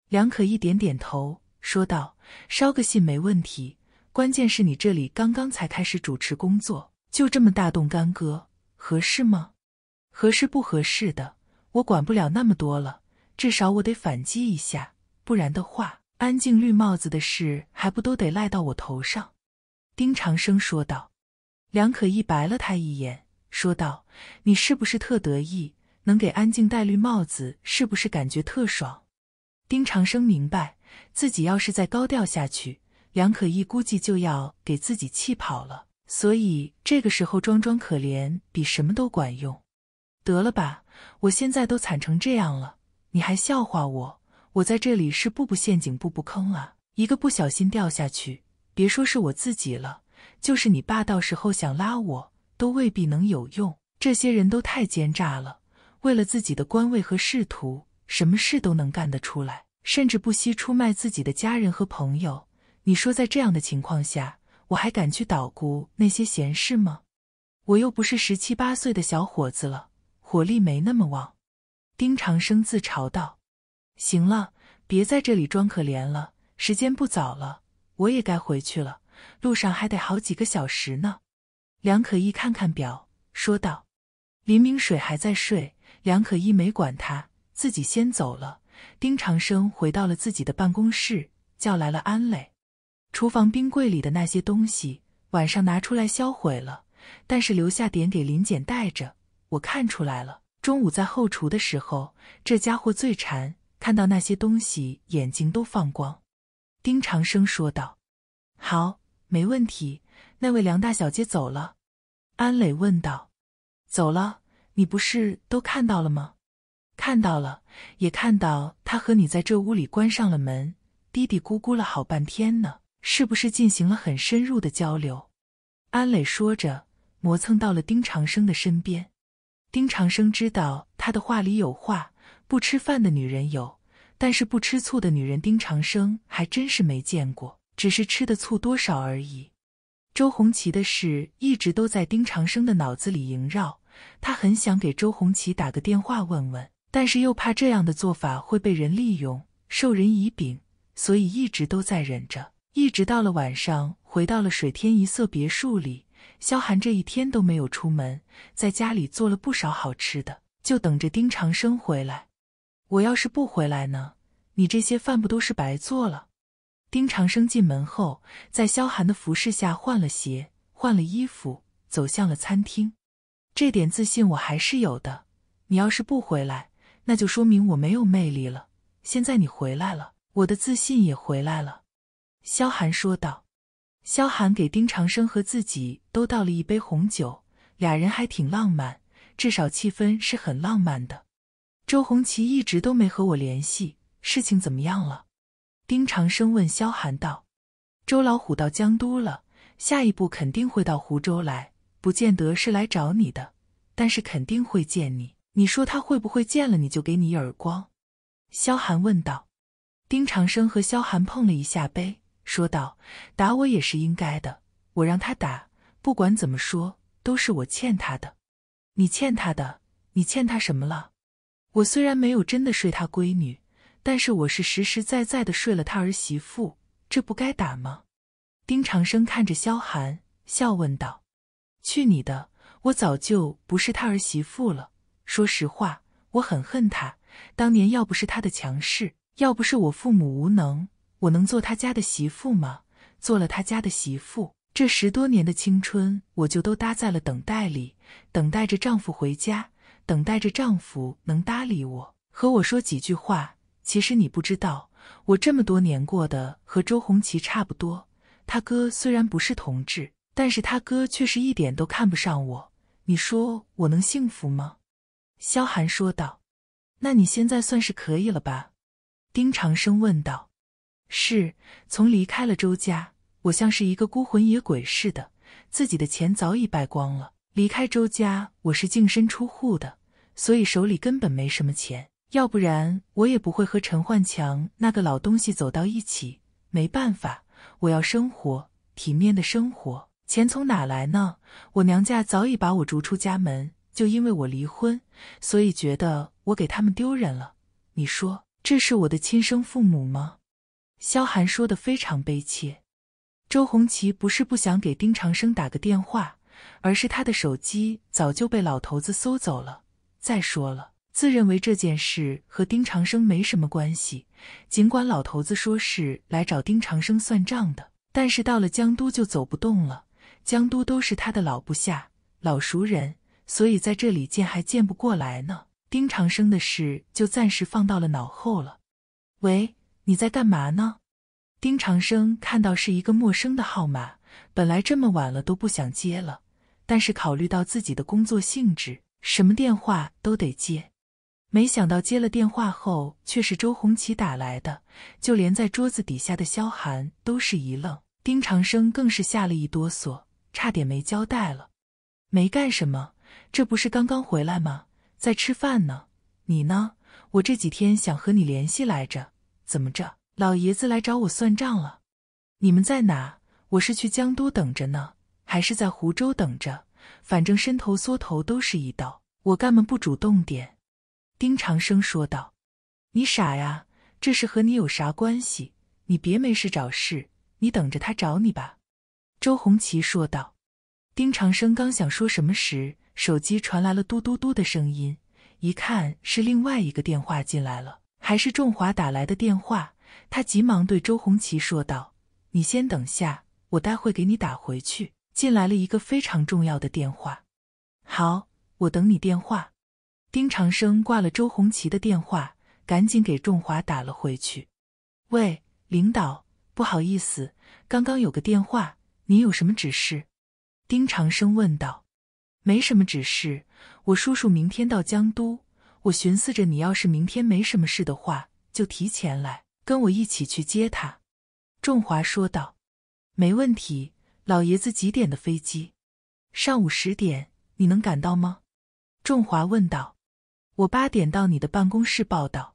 Speaker 1: 梁可一点点头说道：“捎个信没问题。”关键是你这里刚刚才开始主持工作，就这么大动干戈，合适吗？合适不合适的，我管不了那么多了。至少我得反击一下，不然的话，安静绿帽子的事还不都得赖到我头上？丁长生说道。梁可意白了他一眼，说道：“你是不是特得意？能给安静戴绿帽子，是不是感觉特爽？”丁长生明白，自己要是再高调下去。梁可意估计就要给自己气跑了，所以这个时候装装可怜比什么都管用。得了吧，我现在都惨成这样了，你还笑话我？我在这里是步步陷阱，步步坑啊！一个不小心掉下去，别说是我自己了，就是你爸到时候想拉我都未必能有用。这些人都太奸诈了，为了自己的官位和仕途，什么事都能干得出来，甚至不惜出卖自己的家人和朋友。你说在这样的情况下，我还敢去捣鼓那些闲事吗？我又不是十七八岁的小伙子了，火力没那么旺。丁长生自嘲道：“行了，别在这里装可怜了。时间不早了，我也该回去了，路上还得好几个小时呢。”梁可一看看表，说道：“林明水还在睡，梁可一没管他，自己先走了。”丁长生回到了自己的办公室，叫来了安磊。厨房冰柜里的那些东西，晚上拿出来销毁了，但是留下点给林简带着。我看出来了，中午在后厨的时候，这家伙最馋，看到那些东西眼睛都放光。”丁长生说道，“好，没问题。那位梁大小姐走了？”安磊问道，“走了，你不是都看到了吗？看到了，也看到他和你在这屋里关上了门，嘀嘀咕咕了好半天呢。”是不是进行了很深入的交流？安磊说着，磨蹭到了丁长生的身边。丁长生知道他的话里有话，不吃饭的女人有，但是不吃醋的女人，丁长生还真是没见过，只是吃的醋多少而已。周红旗的事一直都在丁长生的脑子里萦绕，他很想给周红旗打个电话问问，但是又怕这样的做法会被人利用，授人以柄，所以一直都在忍着。一直到了晚上，回到了水天一色别墅里。萧寒这一天都没有出门，在家里做了不少好吃的，就等着丁长生回来。我要是不回来呢？你这些饭不都是白做了？丁长生进门后，在萧寒的服侍下换了鞋，换了衣服，走向了餐厅。这点自信我还是有的。你要是不回来，那就说明我没有魅力了。现在你回来了，我的自信也回来了。萧寒说道：“萧寒给丁长生和自己都倒了一杯红酒，俩人还挺浪漫，至少气氛是很浪漫的。”周红旗一直都没和我联系，事情怎么样了？丁长生问萧寒道：“周老虎到江都了，下一步肯定会到湖州来，不见得是来找你的，但是肯定会见你。你说他会不会见了你就给你一耳光？”萧寒问道。丁长生和萧寒碰了一下杯。说道：“打我也是应该的，我让他打，不管怎么说都是我欠他的。你欠他的，你欠他什么了？我虽然没有真的睡他闺女，但是我是实实在在的睡了他儿媳妇，这不该打吗？”丁长生看着萧寒，笑问道：“去你的！我早就不是他儿媳妇了。说实话，我很恨他。当年要不是他的强势，要不是我父母无能。”我能做他家的媳妇吗？做了他家的媳妇，这十多年的青春我就都搭在了等待里，等待着丈夫回家，等待着丈夫能搭理我，和我说几句话。其实你不知道，我这么多年过的和周红旗差不多。他哥虽然不是同志，但是他哥却是一点都看不上我。你说我能幸福吗？萧寒说道。那你现在算是可以了吧？丁长生问道。是，从离开了周家，我像是一个孤魂野鬼似的，自己的钱早已败光了。离开周家，我是净身出户的，所以手里根本没什么钱。要不然，我也不会和陈焕强那个老东西走到一起。没办法，我要生活，体面的生活，钱从哪来呢？我娘家早已把我逐出家门，就因为我离婚，所以觉得我给他们丢人了。你说，这是我的亲生父母吗？萧寒说的非常悲切。周红旗不是不想给丁长生打个电话，而是他的手机早就被老头子搜走了。再说了，自认为这件事和丁长生没什么关系。尽管老头子说是来找丁长生算账的，但是到了江都就走不动了。江都都是他的老部下、老熟人，所以在这里见还见不过来呢。丁长生的事就暂时放到了脑后了。喂。你在干嘛呢？丁长生看到是一个陌生的号码，本来这么晚了都不想接了，但是考虑到自己的工作性质，什么电话都得接。没想到接了电话后却是周红旗打来的，就连在桌子底下的萧寒都是一愣，丁长生更是吓了一哆嗦，差点没交代了。没干什么，这不是刚刚回来吗？在吃饭呢。你呢？我这几天想和你联系来着。怎么着？老爷子来找我算账了？你们在哪？我是去江都等着呢，还是在湖州等着？反正伸头缩头都是一刀，我干嘛不主动点？丁长生说道：“你傻呀，这事和你有啥关系？你别没事找事，你等着他找你吧。”周红旗说道。丁长生刚想说什么时，手机传来了嘟嘟嘟的声音，一看是另外一个电话进来了。还是仲华打来的电话，他急忙对周红旗说道：“你先等下，我待会给你打回去。”进来了一个非常重要的电话。好，我等你电话。丁长生挂了周红旗的电话，赶紧给仲华打了回去。“喂，领导，不好意思，刚刚有个电话，您有什么指示？”丁长生问道。“没什么指示，我叔叔明天到江都。”我寻思着，你要是明天没什么事的话，就提前来跟我一起去接他。”仲华说道。“没问题。”老爷子几点的飞机？上午十点，你能赶到吗？”仲华问道。“我八点到你的办公室报道。”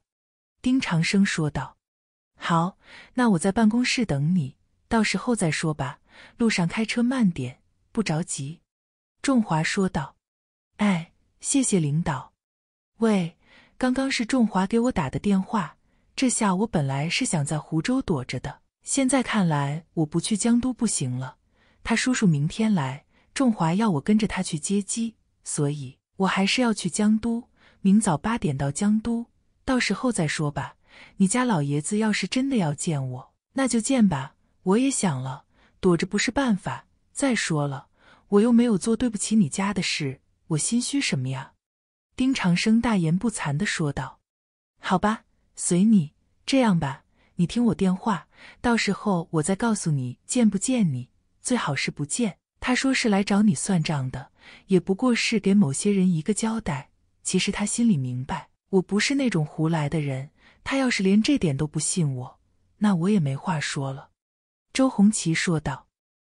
Speaker 1: 丁长生说道。“好，那我在办公室等你，到时候再说吧。路上开车慢点，不着急。”仲华说道。“哎，谢谢领导。”喂，刚刚是仲华给我打的电话。这下我本来是想在湖州躲着的，现在看来我不去江都不行了。他叔叔明天来，仲华要我跟着他去接机，所以我还是要去江都。明早八点到江都，到时候再说吧。你家老爷子要是真的要见我，那就见吧。我也想了，躲着不是办法。再说了，我又没有做对不起你家的事，我心虚什么呀？丁长生大言不惭的说道：“好吧，随你。这样吧，你听我电话，到时候我再告诉你见不见你。最好是不见。”他说是来找你算账的，也不过是给某些人一个交代。其实他心里明白，我不是那种胡来的人。他要是连这点都不信我，那我也没话说了。”周红旗说道：“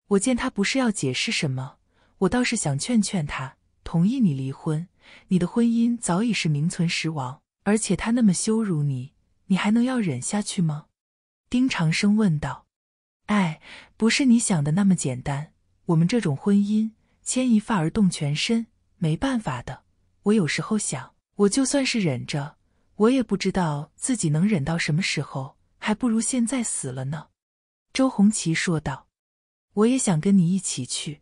Speaker 1: 我见他不是要解释什么，我倒是想劝劝他，同意你离婚。”你的婚姻早已是名存实亡，而且他那么羞辱你，你还能要忍下去吗？丁长生问道。哎，不是你想的那么简单，我们这种婚姻牵一发而动全身，没办法的。我有时候想，我就算是忍着，我也不知道自己能忍到什么时候，还不如现在死了呢。周红旗说道。我也想跟你一起去。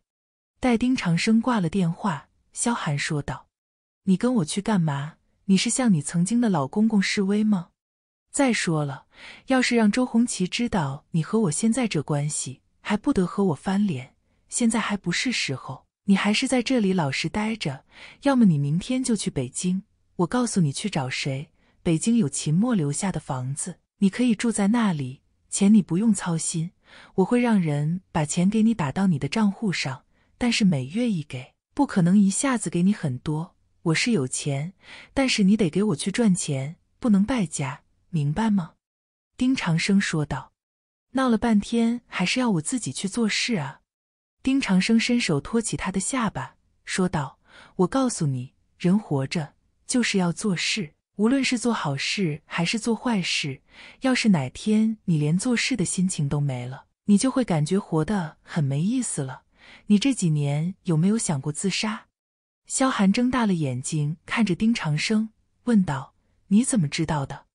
Speaker 1: 待丁长生挂了电话，萧寒说道。你跟我去干嘛？你是向你曾经的老公公示威吗？再说了，要是让周红旗知道你和我现在这关系，还不得和我翻脸？现在还不是时候，你还是在这里老实待着。要么你明天就去北京，我告诉你去找谁。北京有秦墨留下的房子，你可以住在那里，钱你不用操心，我会让人把钱给你打到你的账户上，但是每月一给，不可能一下子给你很多。我是有钱，但是你得给我去赚钱，不能败家，明白吗？”丁长生说道。“闹了半天还是要我自己去做事啊！”丁长生伸手托起他的下巴，说道：“我告诉你，人活着就是要做事，无论是做好事还是做坏事。要是哪天你连做事的心情都没了，你就会感觉活得很没意思了。你这几年有没有想过自杀？”萧寒睁大了眼睛看着丁长生，问道：“你怎么知道的？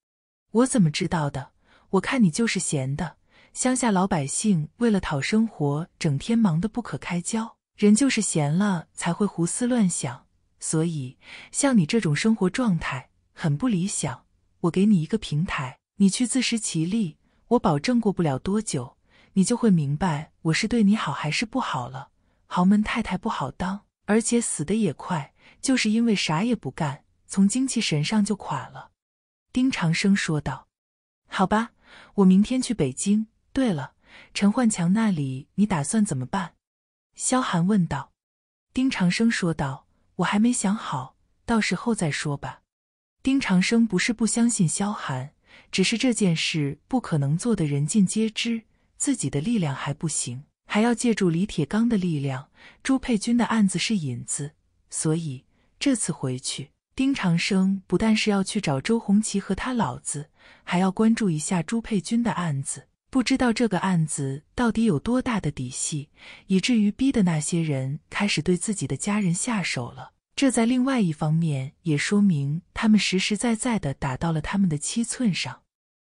Speaker 1: 我怎么知道的？我看你就是闲的。乡下老百姓为了讨生活，整天忙得不可开交，人就是闲了才会胡思乱想。所以，像你这种生活状态很不理想。我给你一个平台，你去自食其力。我保证过不了多久，你就会明白我是对你好还是不好了。豪门太太不好当。”而且死的也快，就是因为啥也不干，从精气神上就垮了。”丁长生说道。“好吧，我明天去北京。对了，陈焕强那里你打算怎么办？”萧寒问道。丁长生说道：“我还没想好，到时候再说吧。”丁长生不是不相信萧寒，只是这件事不可能做得人尽皆知，自己的力量还不行。还要借助李铁刚的力量，朱佩君的案子是引子，所以这次回去，丁长生不但是要去找周红旗和他老子，还要关注一下朱佩君的案子。不知道这个案子到底有多大的底细，以至于逼的那些人开始对自己的家人下手了。这在另外一方面也说明他们实实在在的打到了他们的七寸上。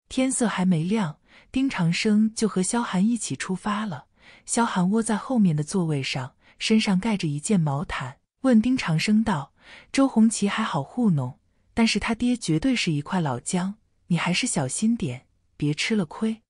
Speaker 1: 天色还没亮，丁长生就和萧寒一起出发了。萧寒窝在后面的座位上，身上盖着一件毛毯，问丁长生道：“周红旗还好糊弄，但是他爹绝对是一块老姜，你还是小心点，别吃了亏。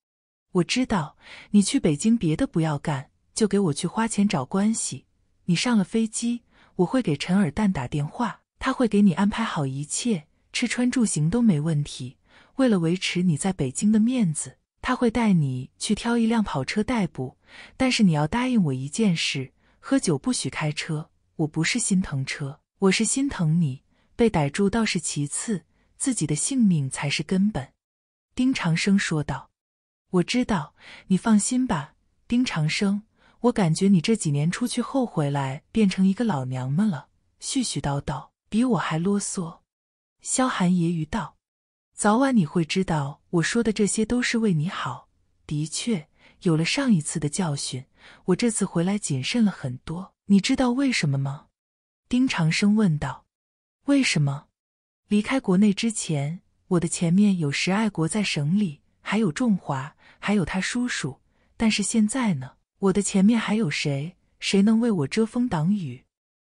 Speaker 1: 我知道你去北京，别的不要干，就给我去花钱找关系。你上了飞机，我会给陈尔蛋打电话，他会给你安排好一切，吃穿住行都没问题。为了维持你在北京的面子。”他会带你去挑一辆跑车代步，但是你要答应我一件事：喝酒不许开车。我不是心疼车，我是心疼你被逮住倒是其次，自己的性命才是根本。”丁长生说道。“我知道，你放心吧。”丁长生，我感觉你这几年出去后回来，变成一个老娘们了，絮絮叨叨，比我还啰嗦。”萧寒揶揄道。早晚你会知道，我说的这些都是为你好。的确，有了上一次的教训，我这次回来谨慎了很多。你知道为什么吗？丁长生问道。为什么？离开国内之前，我的前面有石爱国在省里，还有仲华，还有他叔叔。但是现在呢，我的前面还有谁？谁能为我遮风挡雨？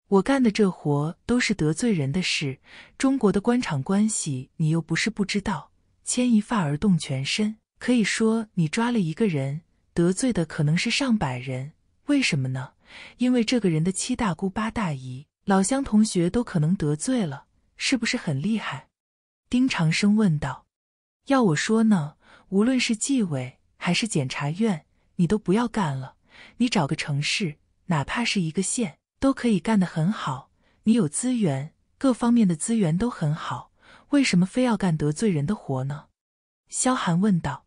Speaker 1: 我干的这活都是得罪人的事，中国的官场关系你又不是不知道，牵一发而动全身。可以说，你抓了一个人，得罪的可能是上百人。为什么呢？因为这个人的七大姑八大姨、老乡同学都可能得罪了，是不是很厉害？丁长生问道。要我说呢，无论是纪委还是检察院，你都不要干了，你找个城市，哪怕是一个县。都可以干得很好，你有资源，各方面的资源都很好，为什么非要干得罪人的活呢？萧寒问道。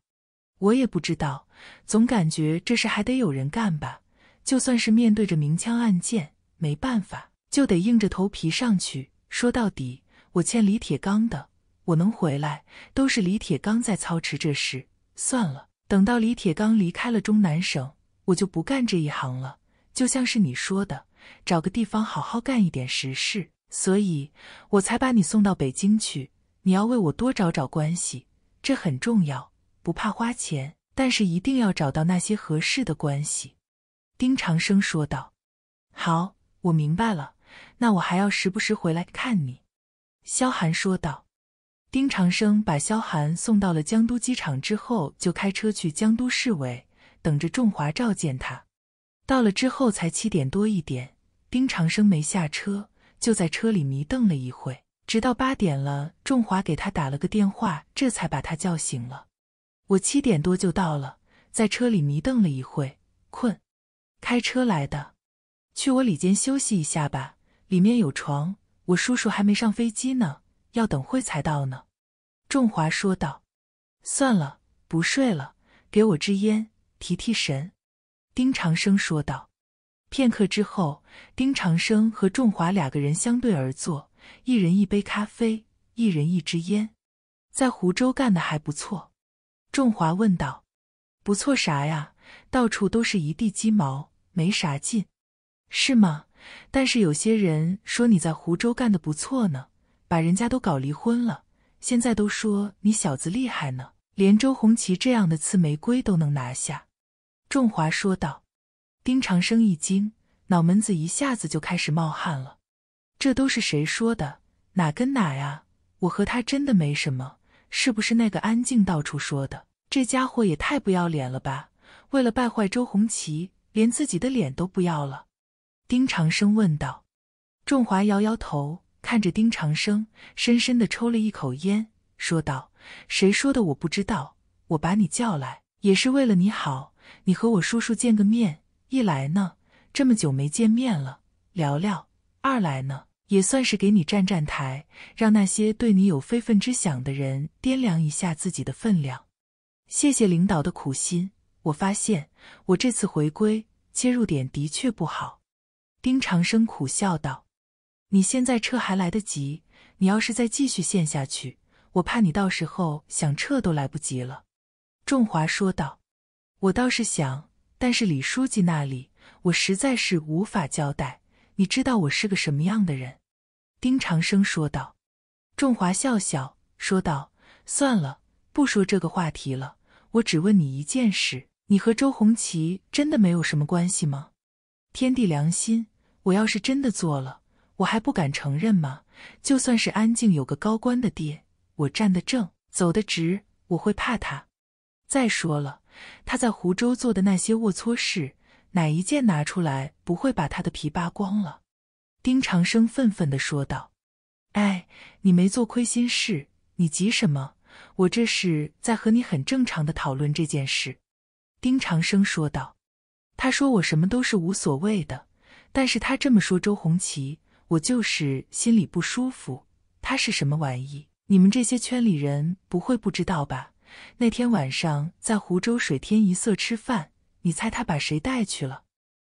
Speaker 1: 我也不知道，总感觉这事还得有人干吧。就算是面对着明枪暗箭，没办法，就得硬着头皮上去。说到底，我欠李铁刚的，我能回来，都是李铁刚在操持这事。算了，等到李铁刚离开了中南省，我就不干这一行了。就像是你说的。找个地方好好干一点实事，所以我才把你送到北京去。你要为我多找找关系，这很重要，不怕花钱，但是一定要找到那些合适的关系。”丁长生说道。“好，我明白了。那我还要时不时回来看你。”萧寒说道。丁长生把萧寒送到了江都机场之后，就开车去江都市委，等着仲华召见他。到了之后才七点多一点，丁长生没下车，就在车里迷瞪了一会，直到八点了，仲华给他打了个电话，这才把他叫醒了。我七点多就到了，在车里迷瞪了一会，困。开车来的，去我里间休息一下吧，里面有床。我叔叔还没上飞机呢，要等会才到呢。仲华说道：“算了，不睡了，给我支烟，提提神。”丁长生说道。片刻之后，丁长生和仲华两个人相对而坐，一人一杯咖啡，一人一支烟。在湖州干的还不错，仲华问道：“不错啥呀？到处都是一地鸡毛，没啥劲，是吗？”“但是有些人说你在湖州干的不错呢，把人家都搞离婚了，现在都说你小子厉害呢，连周红旗这样的刺玫瑰都能拿下。”仲华说道，丁长生一惊，脑门子一下子就开始冒汗了。这都是谁说的？哪跟哪啊？我和他真的没什么，是不是那个安静到处说的？这家伙也太不要脸了吧！为了败坏周红旗，连自己的脸都不要了。丁长生问道。仲华摇摇头，看着丁长生，深深的抽了一口烟，说道：“谁说的我不知道。我把你叫来，也是为了你好。”你和我叔叔见个面，一来呢，这么久没见面了，聊聊；二来呢，也算是给你站站台，让那些对你有非分之想的人掂量一下自己的分量。谢谢领导的苦心。我发现我这次回归切入点的确不好。”丁长生苦笑道，“你现在撤还来得及，你要是再继续陷下去，我怕你到时候想撤都来不及了。”仲华说道。我倒是想，但是李书记那里，我实在是无法交代。你知道我是个什么样的人？”丁长生说道。仲华笑笑说道：“算了，不说这个话题了。我只问你一件事：你和周红旗真的没有什么关系吗？”天地良心，我要是真的做了，我还不敢承认吗？就算是安静有个高官的爹，我站得正，走得直，我会怕他？再说了。他在湖州做的那些龌龊事，哪一件拿出来不会把他的皮扒光了？丁长生愤愤的说道：“哎，你没做亏心事，你急什么？我这是在和你很正常的讨论这件事。”丁长生说道：“他说我什么都是无所谓的，但是他这么说周红旗，我就是心里不舒服。他是什么玩意？你们这些圈里人不会不知道吧？”那天晚上在湖州水天一色吃饭，你猜他把谁带去了？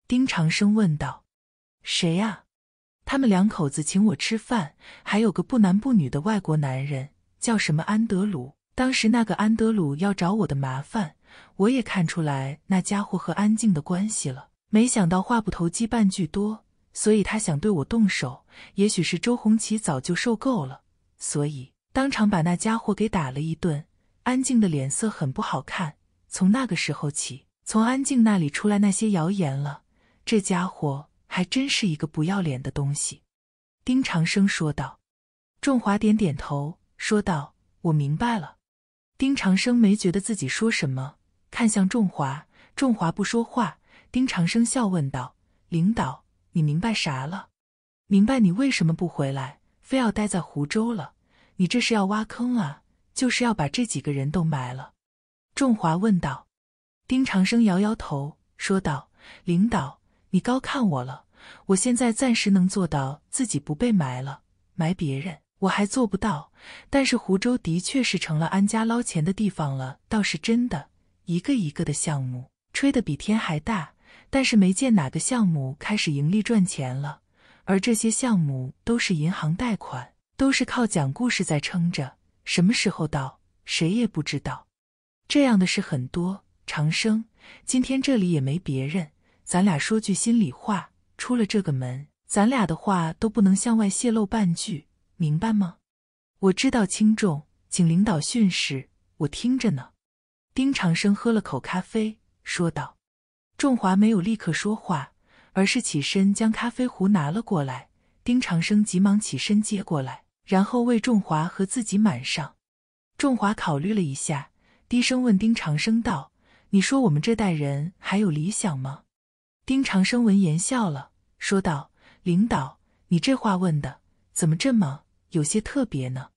Speaker 1: 丁长生问道：“谁呀？”他们两口子请我吃饭，还有个不男不女的外国男人，叫什么安德鲁。当时那个安德鲁要找我的麻烦，我也看出来那家伙和安静的关系了。没想到话不投机半句多，所以他想对我动手。也许是周红旗早就受够了，所以当场把那家伙给打了一顿。安静的脸色很不好看。从那个时候起，从安静那里出来那些谣言了。这家伙还真是一个不要脸的东西。”丁长生说道。仲华点点头，说道：“我明白了。”丁长生没觉得自己说什么，看向仲华。仲华不说话。丁长生笑问道：“领导，你明白啥了？明白你为什么不回来，非要待在湖州了？你这是要挖坑啊？”就是要把这几个人都埋了，仲华问道。丁长生摇摇头说道：“领导，你高看我了。我现在暂时能做到自己不被埋了，埋别人我还做不到。但是湖州的确是成了安家捞钱的地方了，倒是真的。一个一个的项目吹得比天还大，但是没见哪个项目开始盈利赚钱了。而这些项目都是银行贷款，都是靠讲故事在撑着。”什么时候到，谁也不知道。这样的事很多。长生，今天这里也没别人，咱俩说句心里话。出了这个门，咱俩的话都不能向外泄露半句，明白吗？我知道轻重，请领导训示，我听着呢。丁长生喝了口咖啡，说道：“仲华没有立刻说话，而是起身将咖啡壶拿了过来。丁长生急忙起身接过来。”然后为仲华和自己满上。仲华考虑了一下，低声问丁长生道：“你说我们这代人还有理想吗？”丁长生闻言笑了，说道：“领导，你这话问的怎么这么有些特别呢？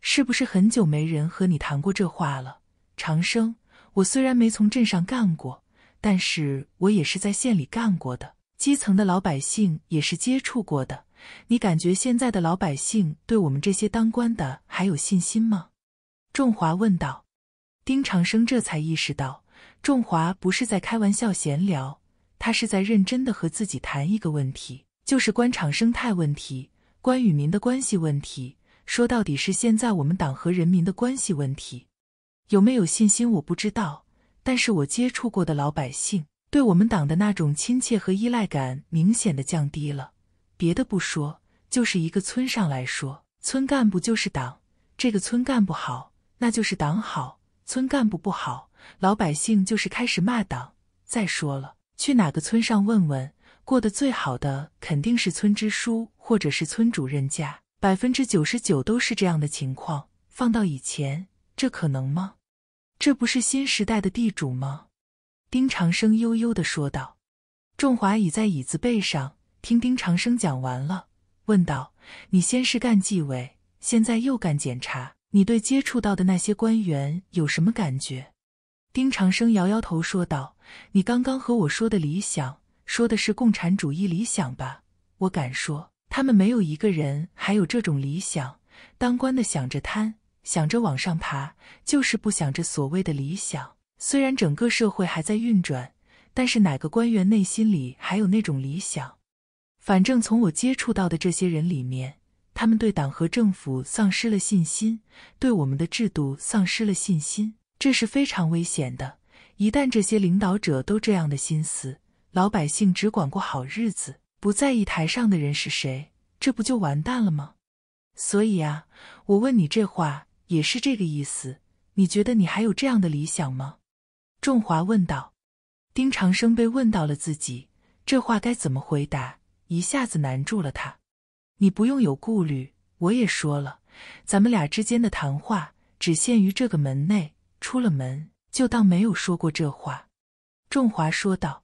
Speaker 1: 是不是很久没人和你谈过这话了？”长生，我虽然没从镇上干过，但是我也是在县里干过的，基层的老百姓也是接触过的。你感觉现在的老百姓对我们这些当官的还有信心吗？仲华问道。丁长生这才意识到，仲华不是在开玩笑闲聊，他是在认真的和自己谈一个问题，就是官场生态问题，官与民的关系问题。说到底是现在我们党和人民的关系问题。有没有信心我不知道，但是我接触过的老百姓，对我们党的那种亲切和依赖感明显的降低了。别的不说，就是一个村上来说，村干部就是党，这个村干部好，那就是党好；村干部不好，老百姓就是开始骂党。再说了，去哪个村上问问，过得最好的肯定是村支书或者是村主任家，百分之九十九都是这样的情况。放到以前，这可能吗？这不是新时代的地主吗？丁长生悠悠地说道。仲华倚在椅子背上。听丁长生讲完了，问道：“你先是干纪委，现在又干检查，你对接触到的那些官员有什么感觉？”丁长生摇摇头说道：“你刚刚和我说的理想，说的是共产主义理想吧？我敢说，他们没有一个人还有这种理想。当官的想着贪，想着往上爬，就是不想着所谓的理想。虽然整个社会还在运转，但是哪个官员内心里还有那种理想？”反正从我接触到的这些人里面，他们对党和政府丧失了信心，对我们的制度丧失了信心，这是非常危险的。一旦这些领导者都这样的心思，老百姓只管过好日子，不在意台上的人是谁，这不就完蛋了吗？所以啊，我问你这话也是这个意思。你觉得你还有这样的理想吗？仲华问道。丁长生被问到了，自己这话该怎么回答？一下子难住了他。你不用有顾虑，我也说了，咱们俩之间的谈话只限于这个门内，出了门就当没有说过这话。”仲华说道，“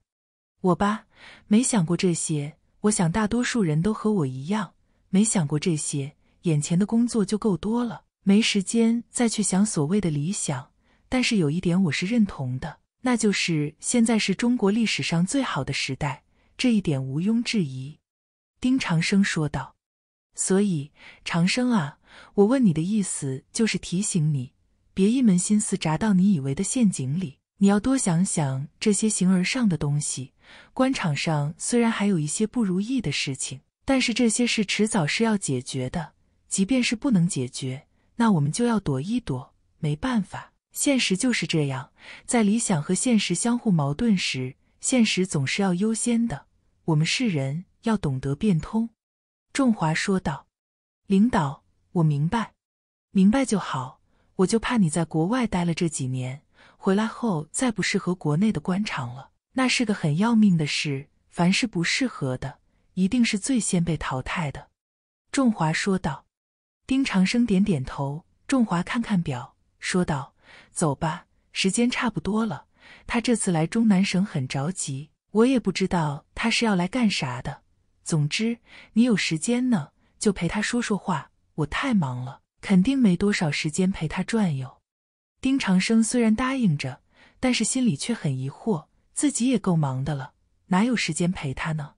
Speaker 1: 我吧，没想过这些。我想大多数人都和我一样，没想过这些。眼前的工作就够多了，没时间再去想所谓的理想。但是有一点，我是认同的，那就是现在是中国历史上最好的时代。”这一点毋庸置疑，丁长生说道：“所以长生啊，我问你的意思就是提醒你，别一门心思扎到你以为的陷阱里。你要多想想这些形而上的东西。官场上虽然还有一些不如意的事情，但是这些事迟早是要解决的。即便是不能解决，那我们就要躲一躲。没办法，现实就是这样。在理想和现实相互矛盾时，现实总是要优先的。”我们是人，要懂得变通。”仲华说道。“领导，我明白，明白就好。我就怕你在国外待了这几年，回来后再不适合国内的官场了，那是个很要命的事。凡是不适合的，一定是最先被淘汰的。”仲华说道。丁长生点点头。仲华看看表，说道：“走吧，时间差不多了。他这次来中南省很着急。”我也不知道他是要来干啥的。总之，你有时间呢，就陪他说说话。我太忙了，肯定没多少时间陪他转悠。丁长生虽然答应着，但是心里却很疑惑，自己也够忙的了，哪有时间陪他呢？